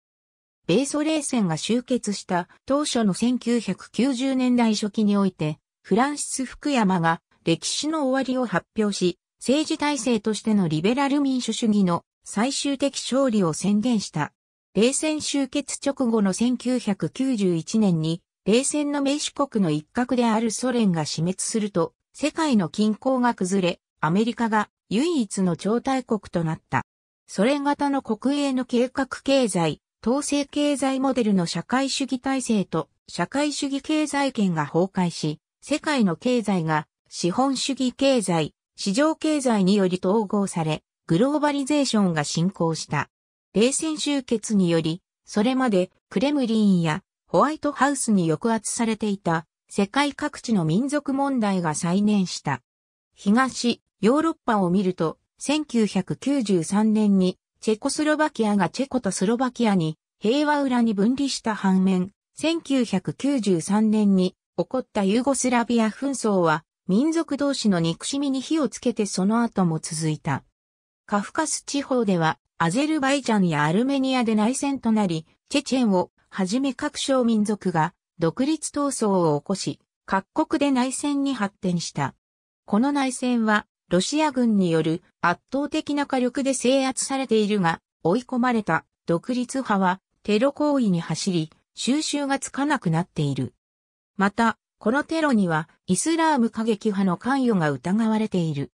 米ソ冷戦が終結した当初の1990年代初期においてフランシス・福山が歴史の終わりを発表し、政治体制としてのリベラル民主主義の最終的勝利を宣言した。冷戦終結直後の1991年に、冷戦の名手国の一角であるソ連が死滅すると、世界の均衡が崩れ、アメリカが唯一の超大国となった。ソ連型の国営の計画経済、統制経済モデルの社会主義体制と社会主義経済圏が崩壊し、世界の経済が資本主義経済、市場経済により統合され、グローバリゼーションが進行した。冷戦終結により、それまでクレムリンやホワイトハウスに抑圧されていた世界各地の民族問題が再燃した。東、ヨーロッパを見ると、1993年にチェコスロバキアがチェコとスロバキアに平和裏に分離した反面、1993年に起こったユーゴスラビア紛争は民族同士の憎しみに火をつけてその後も続いた。カフカス地方では、アゼルバイジャンやアルメニアで内戦となり、チェチェンをはじめ各小民族が独立闘争を起こし、各国で内戦に発展した。この内戦は、ロシア軍による圧倒的な火力で制圧されているが、追い込まれた独立派はテロ行為に走り、収拾がつかなくなっている。また、このテロにはイスラーム過激派の関与が疑われている。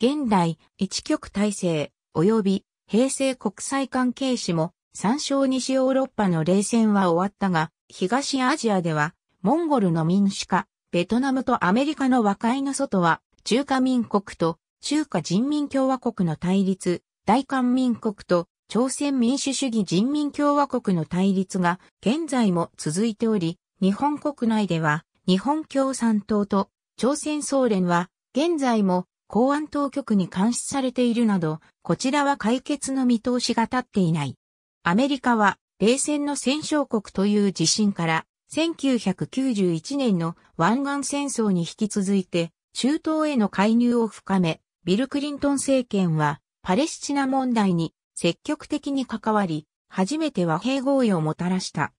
現代、一極体制、及び平成国際関係史も参照西ヨーロッパの冷戦は終わったが、東アジアではモンゴルの民主化、ベトナムとアメリカの和解の外は中華民国と中華人民共和国の対立、大韓民国と朝鮮民主主義人民共和国の対立が現在も続いており、日本国内では日本共産党と朝鮮総連は現在も公安当局に監視されているなど、こちらは解決の見通しが立っていない。アメリカは冷戦の戦勝国という地震から、1991年の湾岸戦争に引き続いて、中東への介入を深め、ビル・クリントン政権はパレスチナ問題に積極的に関わり、初めて和平合意をもたらした。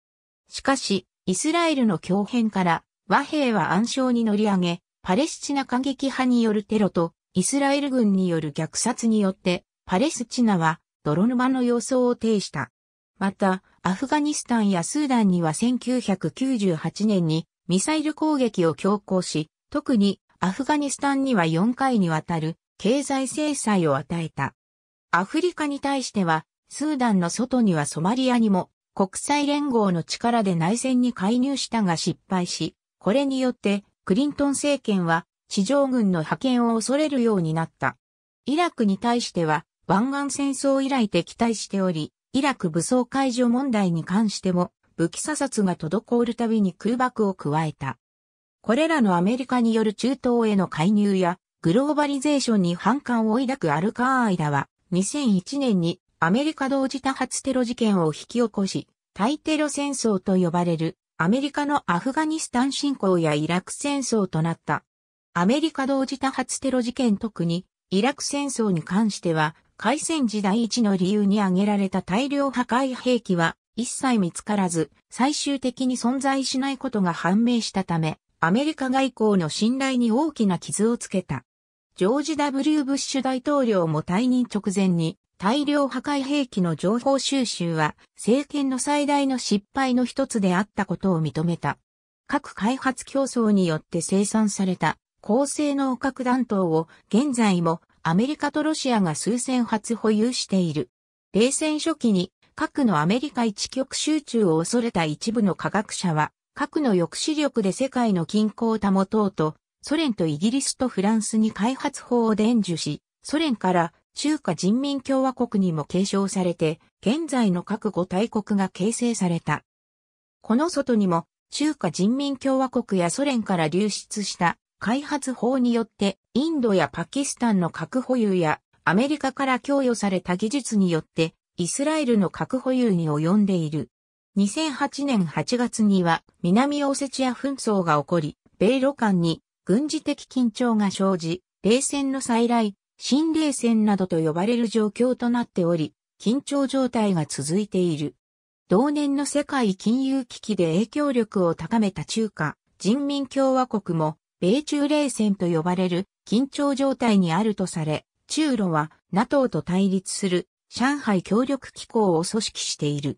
しかし、イスラエルの強変から和平は暗礁に乗り上げ、パレスチナ過激派によるテロとイスラエル軍による虐殺によって、パレスチナは泥沼の様相を呈した。また、アフガニスタンやスーダンには1998年にミサイル攻撃を強行し、特にアフガニスタンには4回にわたる経済制裁を与えた。アフリカに対しては、スーダンの外にはソマリアにも国際連合の力で内戦に介入したが失敗し、これによって、クリントン政権は、地上軍の派遣を恐れるようになった。イラクに対しては、湾岸戦争以来敵対しており、イラク武装解除問題に関しても、武器査察が滞るたびに空爆を加えた。これらのアメリカによる中東への介入や、グローバリゼーションに反感を抱くアルカーイダは、2001年にアメリカ同時多発テロ事件を引き起こし、対テロ戦争と呼ばれるアメリカのアフガニスタン侵攻やイラク戦争となった。アメリカ同時多発テロ事件特にイラク戦争に関しては、開戦時代一の理由に挙げられた大量破壊兵器は一切見つからず、最終的に存在しないことが判明したため、アメリカ外交の信頼に大きな傷をつけた。ジョージ・ W・ ブッシュ大統領も退任直前に大量破壊兵器の情報収集は政権の最大の失敗の一つであったことを認めた。核開発競争によって生産された高性能核弾頭を現在もアメリカとロシアが数千発保有している。冷戦初期に核のアメリカ一極集中を恐れた一部の科学者は核の抑止力で世界の均衡を保とうとソ連とイギリスとフランスに開発法を伝授し、ソ連から中華人民共和国にも継承されて、現在の各五大国が形成された。この外にも、中華人民共和国やソ連から流出した開発法によって、インドやパキスタンの核保有や、アメリカから供与された技術によって、イスラエルの核保有に及んでいる。2008年8月には、南オセチア紛争が起こり、米ロ間に軍事的緊張が生じ、冷戦の再来、新冷戦などと呼ばれる状況となっており、緊張状態が続いている。同年の世界金融危機で影響力を高めた中華人民共和国も米中冷戦と呼ばれる緊張状態にあるとされ、中ロは NATO と対立する上海協力機構を組織している。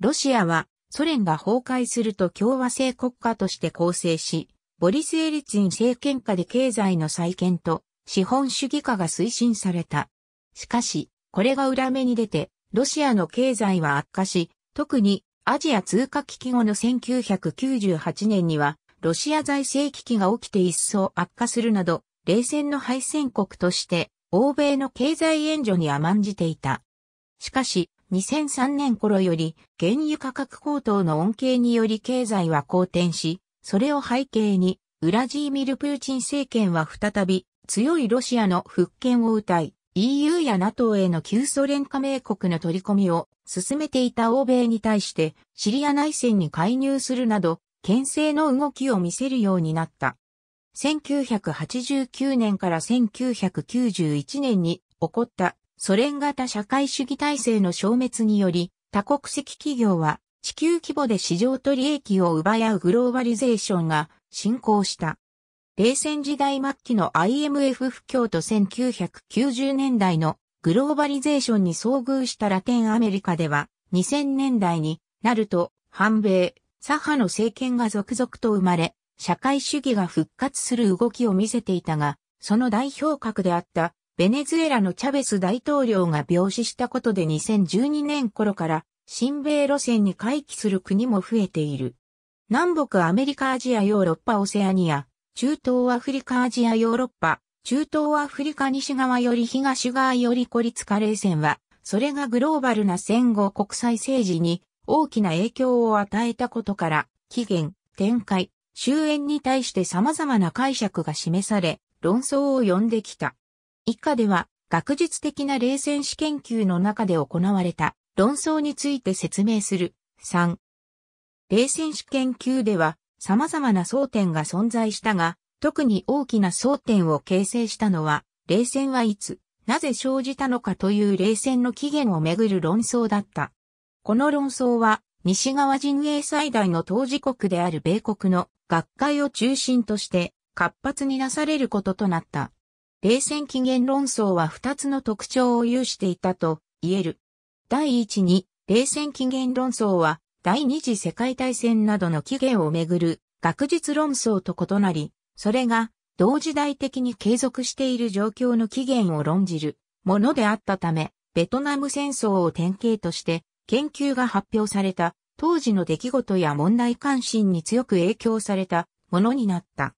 ロシアはソ連が崩壊すると共和制国家として構成し、ボリス・エリツィン政権下で経済の再建と資本主義化が推進された。しかし、これが裏目に出て、ロシアの経済は悪化し、特にアジア通貨危機後の1998年には、ロシア財政危機が起きて一層悪化するなど、冷戦の敗戦国として、欧米の経済援助に甘んじていた。しかし、2003年頃より、原油価格高騰の恩恵により経済は好転し、それを背景に、ウラジーミル・プーチン政権は再び、強いロシアの復権を謳い、EU や NATO への旧ソ連加盟国の取り込みを進めていた欧米に対してシリア内戦に介入するなど、牽制の動きを見せるようになった。1989年から1991年に起こったソ連型社会主義体制の消滅により、多国籍企業は地球規模で市場と利益を奪い合うグローバリゼーションが進行した。冷戦時代末期の IMF 不況と1990年代のグローバリゼーションに遭遇したラテンアメリカでは、2000年代になると、反米、左派の政権が続々と生まれ、社会主義が復活する動きを見せていたが、その代表格であったベネズエラのチャベス大統領が病死したことで2012年頃から新米路線に回帰する国も増えている。南北アメリカアジアヨーロッパオセアニア、中東アフリカアジアヨーロッパ、中東アフリカ西側より東側より孤立化冷戦は、それがグローバルな戦後国際政治に大きな影響を与えたことから、起源、展開、終焉に対して様々な解釈が示され、論争を呼んできた。以下では、学術的な冷戦史研究の中で行われた論争について説明する。3。冷戦史研究では、様々な争点が存在したが、特に大きな争点を形成したのは、冷戦はいつ、なぜ生じたのかという冷戦の起源をめぐる論争だった。この論争は、西側陣営最大の当事国である米国の学会を中心として活発になされることとなった。冷戦起源論争は2つの特徴を有していたと言える。第一に、冷戦起源論争は第二次世界大戦などの起源をめぐる学術論争と異なり、それが同時代的に継続している状況の起源を論じるものであったため、ベトナム戦争を典型として研究が発表された当時の出来事や問題関心に強く影響されたものになった。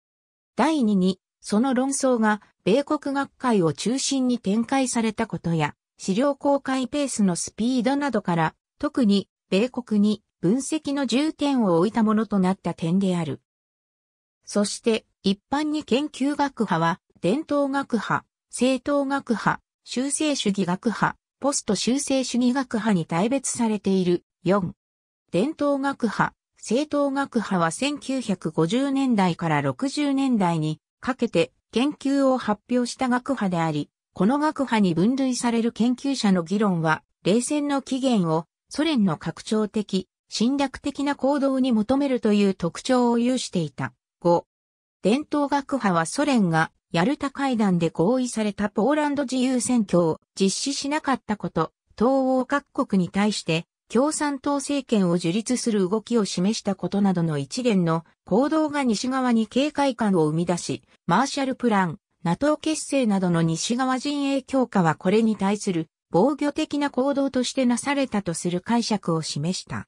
第二に、その論争が米国学会を中心に展開されたことや、資料公開ペースのスピードなどから、特に米国に分析の重点を置いたものとなった点である。そして一般に研究学派は伝統学派、正統学派、修正主義学派、ポスト修正主義学派に大別されている。4. 伝統学派、正統学派は1950年代から60年代にかけて研究を発表した学派であり、この学派に分類される研究者の議論は、冷戦の起源をソ連の拡張的侵略的な行動に求めるという特徴を有していた。5、伝統学派はソ連がヤルタ会談で合意されたポーランド自由選挙を実施しなかったこと、東欧各国に対して共産党政権を樹立する動きを示したことなどの一連の行動が西側に警戒感を生み出し、マーシャルプラン、NATO 結成などの西側陣営強化はこれに対する防御的な行動としてなされたとする解釈を示した。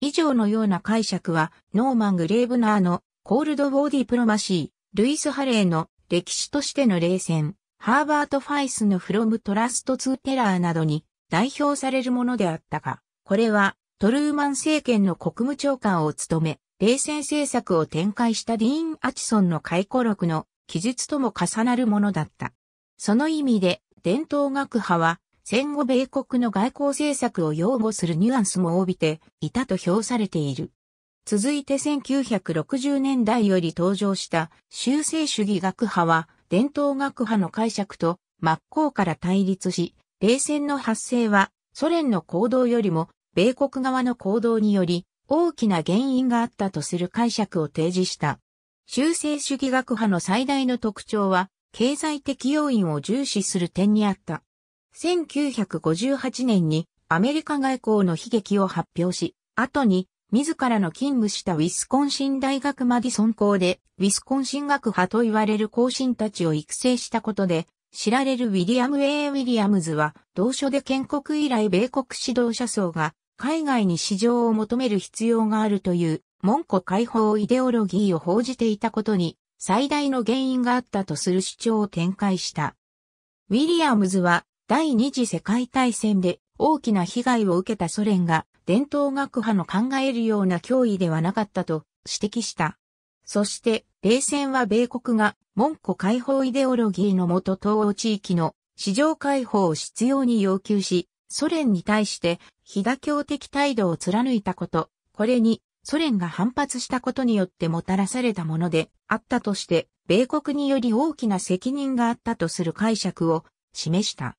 以上のような解釈は、ノーマン・グレーブナーのコールド・ウォー・ディプロマシー、ルイス・ハレーの歴史としての冷戦、ハーバート・ファイスのフロム・トラスト・ツー・テラーなどに代表されるものであったが、これはトルーマン政権の国務長官を務め、冷戦政策を展開したディーン・アチソンの回顧録の記述とも重なるものだった。その意味で、伝統学派は戦後米国の外交政策を擁護するニュアンスも帯びていたと評されている。続いて1960年代より登場した修正主義学派は伝統学派の解釈と真っ向から対立し、冷戦の発生はソ連の行動よりも米国側の行動により大きな原因があったとする解釈を提示した。修正主義学派の最大の特徴は経済的要因を重視する点にあった。1958年にアメリカ外交の悲劇を発表し、後に自らの勤務したウィスコンシン大学マディソン校で、ウィスコンシン学派と言われる後進たちを育成したことで、知られるウィリアム・ A・ ウィリアムズは、同書で建国以来米国指導者層が、海外に市場を求める必要があるという、門戸解放イデオロギーを報じていたことに、最大の原因があったとする主張を展開した。ウィリアムズは、第二次世界大戦で大きな被害を受けたソ連が伝統学派の考えるような脅威ではなかったと指摘した。そして、冷戦は米国が門戸解放イデオロギーのもと東欧地域の市場解放を必要に要求し、ソ連に対して非妥協的態度を貫いたこと、これにソ連が反発したことによってもたらされたものであったとして、米国により大きな責任があったとする解釈を示した。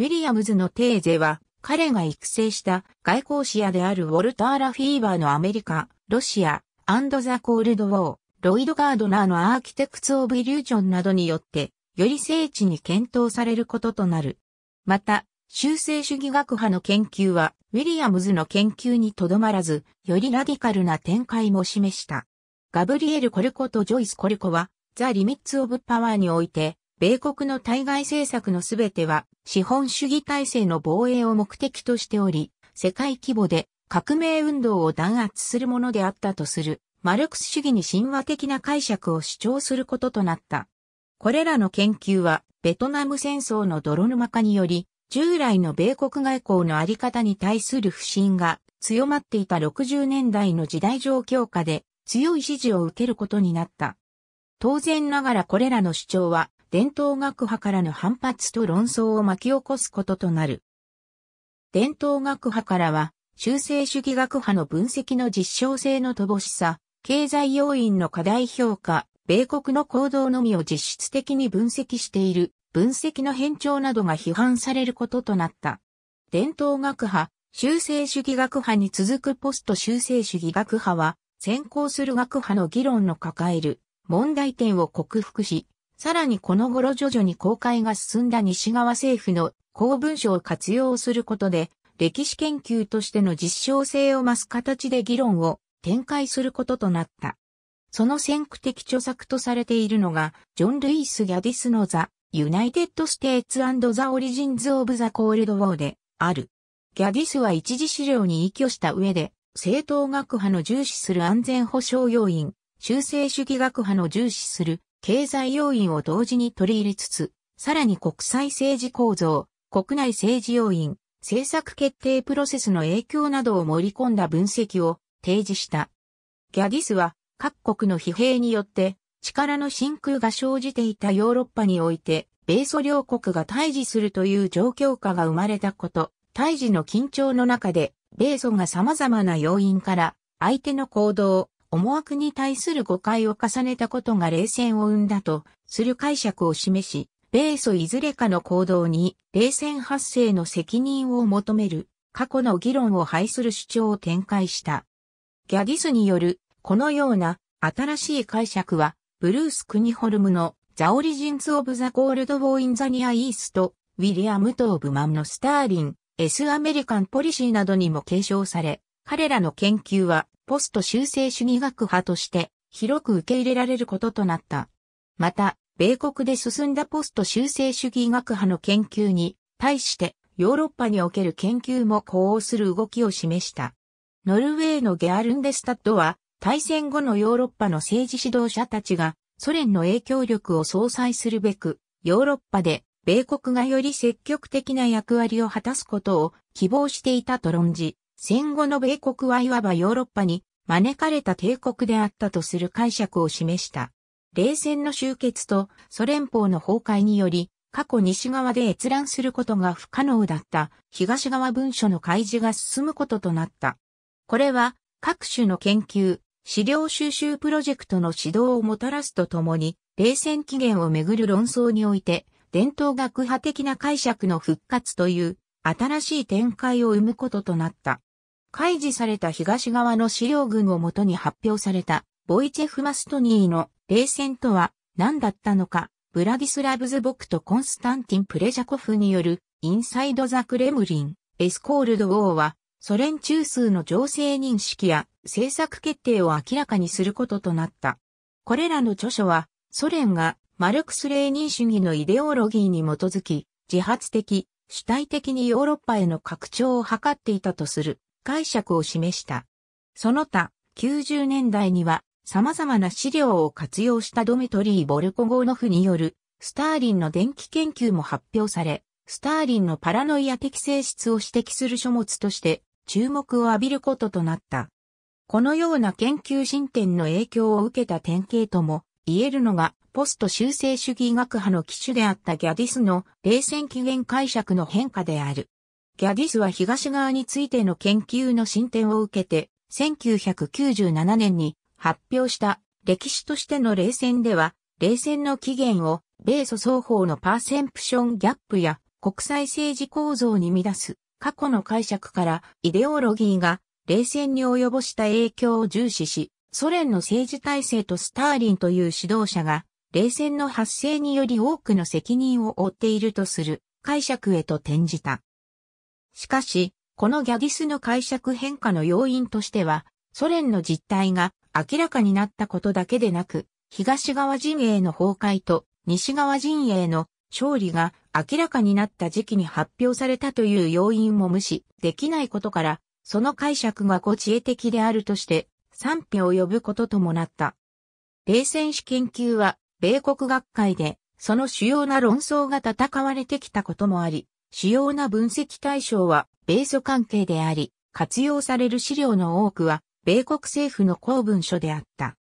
ウィリアムズのテーゼは、彼が育成した外交視野であるウォルター・ラフィーバーのアメリカ、ロシア、アンドザ・コールド・ウォー、ロイド・ガードナーのアーキテクツ・オブ・イリュージョンなどによって、より精緻に検討されることとなる。また、修正主義学派の研究は、ウィリアムズの研究にとどまらず、よりラディカルな展開も示した。ガブリエル・コルコとジョイス・コルコは、ザ・リミッツ・オブ・パワーにおいて、米国の対外政策のすべては資本主義体制の防衛を目的としており、世界規模で革命運動を弾圧するものであったとする、マルクス主義に神話的な解釈を主張することとなった。これらの研究は、ベトナム戦争の泥沼化により、従来の米国外交のあり方に対する不信が強まっていた60年代の時代状況下で強い支持を受けることになった。当然ながらこれらの主張は伝統学派からの反発と論争を巻き起こすこととなる。伝統学派からは、修正主義学派の分析の実証性の乏しさ、経済要因の過大評価、米国の行動のみを実質的に分析している、分析の変調などが批判されることとなった。伝統学派、修正主義学派に続くポスト修正主義学派は、先行する学派の議論の抱える問題点を克服し、さらにこの頃徐々に公開が進んだ西側政府の公文書を活用することで、歴史研究としての実証性を増す形で議論を展開することとなった。その先駆的著作とされているのが、ジョン・ルイス・ギャディスのザ・ユナイテッド・ステーツ・アンド・ザ・オリジンズ・オブ・ザ・コールド・ウォーである。ギャディスは一時資料に依拠した上で、正党学派の重視する安全保障要因、修正主義学派の重視する経済要因を同時に取り入れつつ、さらに国際政治構造、国内政治要因、政策決定プロセスの影響などを盛り込んだ分析を提示した。ギャディスは各国の疲弊によって力の真空が生じていたヨーロッパにおいて、米ソ両国が対峙するという状況下が生まれたこと、対峙の緊張の中で、米ソが様々な要因から相手の行動、思惑に対する誤解を重ねたことが冷戦を生んだとする解釈を示し、米ソいずれかの行動に冷戦発生の責任を求める過去の議論を排する主張を展開した。ギャディスによるこのような新しい解釈はブルース・クニホルムのザ・オリジンズ・オブ・ザ・ゴールド・ウォー・イン・ザ・ニア・イースト、ウィリアム・トーブマンのスターリン、S・ アメリカン・ポリシーなどにも継承され、彼らの研究はポスト修正主義学派として広く受け入れられることとなった。また、米国で進んだポスト修正主義学派の研究に対してヨーロッパにおける研究も呼応する動きを示した。ノルウェーのゲアルンデスタッドは大戦後のヨーロッパの政治指導者たちがソ連の影響力を相殺するべくヨーロッパで米国がより積極的な役割を果たすことを希望していたと論じ、戦後の米国はいわばヨーロッパに招かれた帝国であったとする解釈を示した。冷戦の終結とソ連邦の崩壊により、過去西側で閲覧することが不可能だった東側文書の開示が進むこととなった。これは各種の研究、資料収集プロジェクトの指導をもたらすとともに、冷戦期限をめぐる論争において、伝統学派的な解釈の復活という新しい展開を生むこととなった。開示された東側の資料群をもとに発表された、ボイチェフ・マストニーの冷戦とは何だったのか、ブラディスラブズボクとコンスタンティン・プレジャコフによる、インサイド・ザ・クレムリン、エスコールド・ウォーは、ソ連中枢の情勢認識や政策決定を明らかにすることとなった。これらの著書は、ソ連がマルクス・レーニン主義のイデオロギーに基づき、自発的、主体的にヨーロッパへの拡張を図っていたとする解釈を示した。その他、90年代には様々な資料を活用したドメトリー・ボルコゴーノフによるスターリンの電気研究も発表され、スターリンのパラノイア的性質を指摘する書物として注目を浴びることとなった。このような研究進展の影響を受けた典型とも言えるのがポスト修正主義学派の機種であったギャディスの冷戦起源解釈の変化である。ギャディスは東側についての研究の進展を受けて、1997年に発表した歴史としての冷戦では、冷戦の起源を米ソ双方のパーセンプションギャップや国際政治構造に乱す過去の解釈からイデオロギーが冷戦に及ぼした影響を重視し、ソ連の政治体制とスターリンという指導者が冷戦の発生により多くの責任を負っているとする解釈へと転じた。しかし、このギャディスの解釈変化の要因としては、ソ連の実態が明らかになったことだけでなく、東側陣営の崩壊と西側陣営の勝利が明らかになった時期に発表されたという要因も無視できないことから、その解釈がご知恵的であるとして賛否を呼ぶことともなった。冷戦史研究は米国学会でその主要な論争が戦われてきたこともあり、主要な分析対象は米ソ関係であり、活用される資料の多くは、米国政府の公文書であった。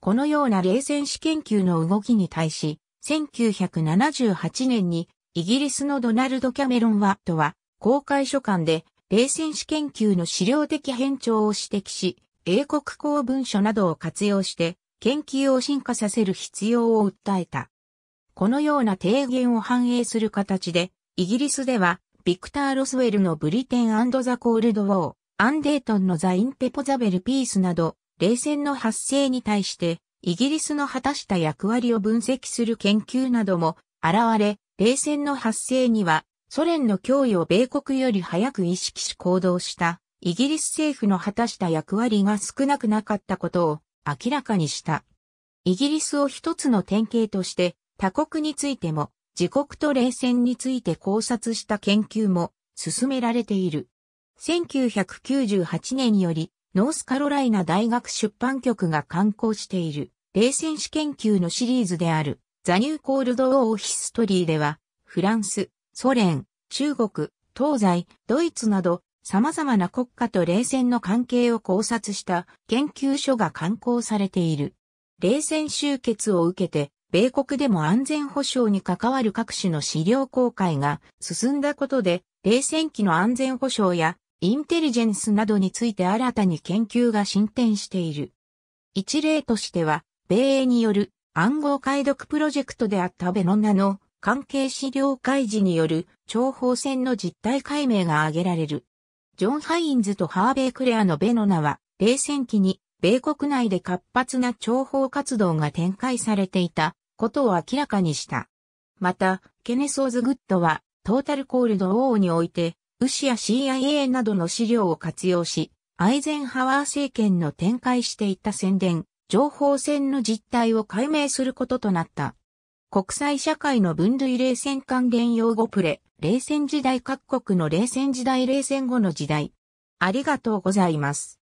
このような冷戦史研究の動きに対し、1978年にイギリスのドナルド・キャメロン・ワットは公開書簡で冷戦史研究の資料的変調を指摘し、英国公文書などを活用して研究を進化させる必要を訴えた。このような提言を反映する形でイギリスでは、ビクター・ロスウェルのブリテンザ・コールド・ウォー、アンデートンのザ・インテポザベル・ピースなど、冷戦の発生に対して、イギリスの果たした役割を分析する研究なども現れ、冷戦の発生には、ソ連の脅威を米国より早く意識し行動したイギリス政府の果たした役割が少なくなかったことを明らかにした。イギリスを一つの典型として他国についても自国と冷戦について考察した研究も進められている。1998年よりノースカロライナ大学出版局が刊行している冷戦史研究のシリーズであるザニューコールドオーヒストリーではフランス、ソ連、中国、東西、ドイツなど様々な国家と冷戦の関係を考察した研究書が刊行されている。冷戦終結を受けて米国でも安全保障に関わる各種の資料公開が進んだことで、冷戦期の安全保障やインテリジェンスなどについて新たに研究が進展している。一例としては、米英による暗号解読プロジェクトであったベノナの関係資料開示による情報戦の実態解明が挙げられる。ジョン・ハインズとハーベイ・クレアのベノナは、冷戦期に米国内で活発な諜報活動が展開されていたことを明らかにした。また、ケネソーズ・グッドは、トータル・コールド・王において、ウシや CIA などの資料を活用し、アイゼンハワー政権の展開していた宣伝、情報戦の実態を解明することとなった。国際社会の分類冷戦関連用語プレ、冷戦時代各国の冷戦時代冷戦後の時代。ありがとうございます。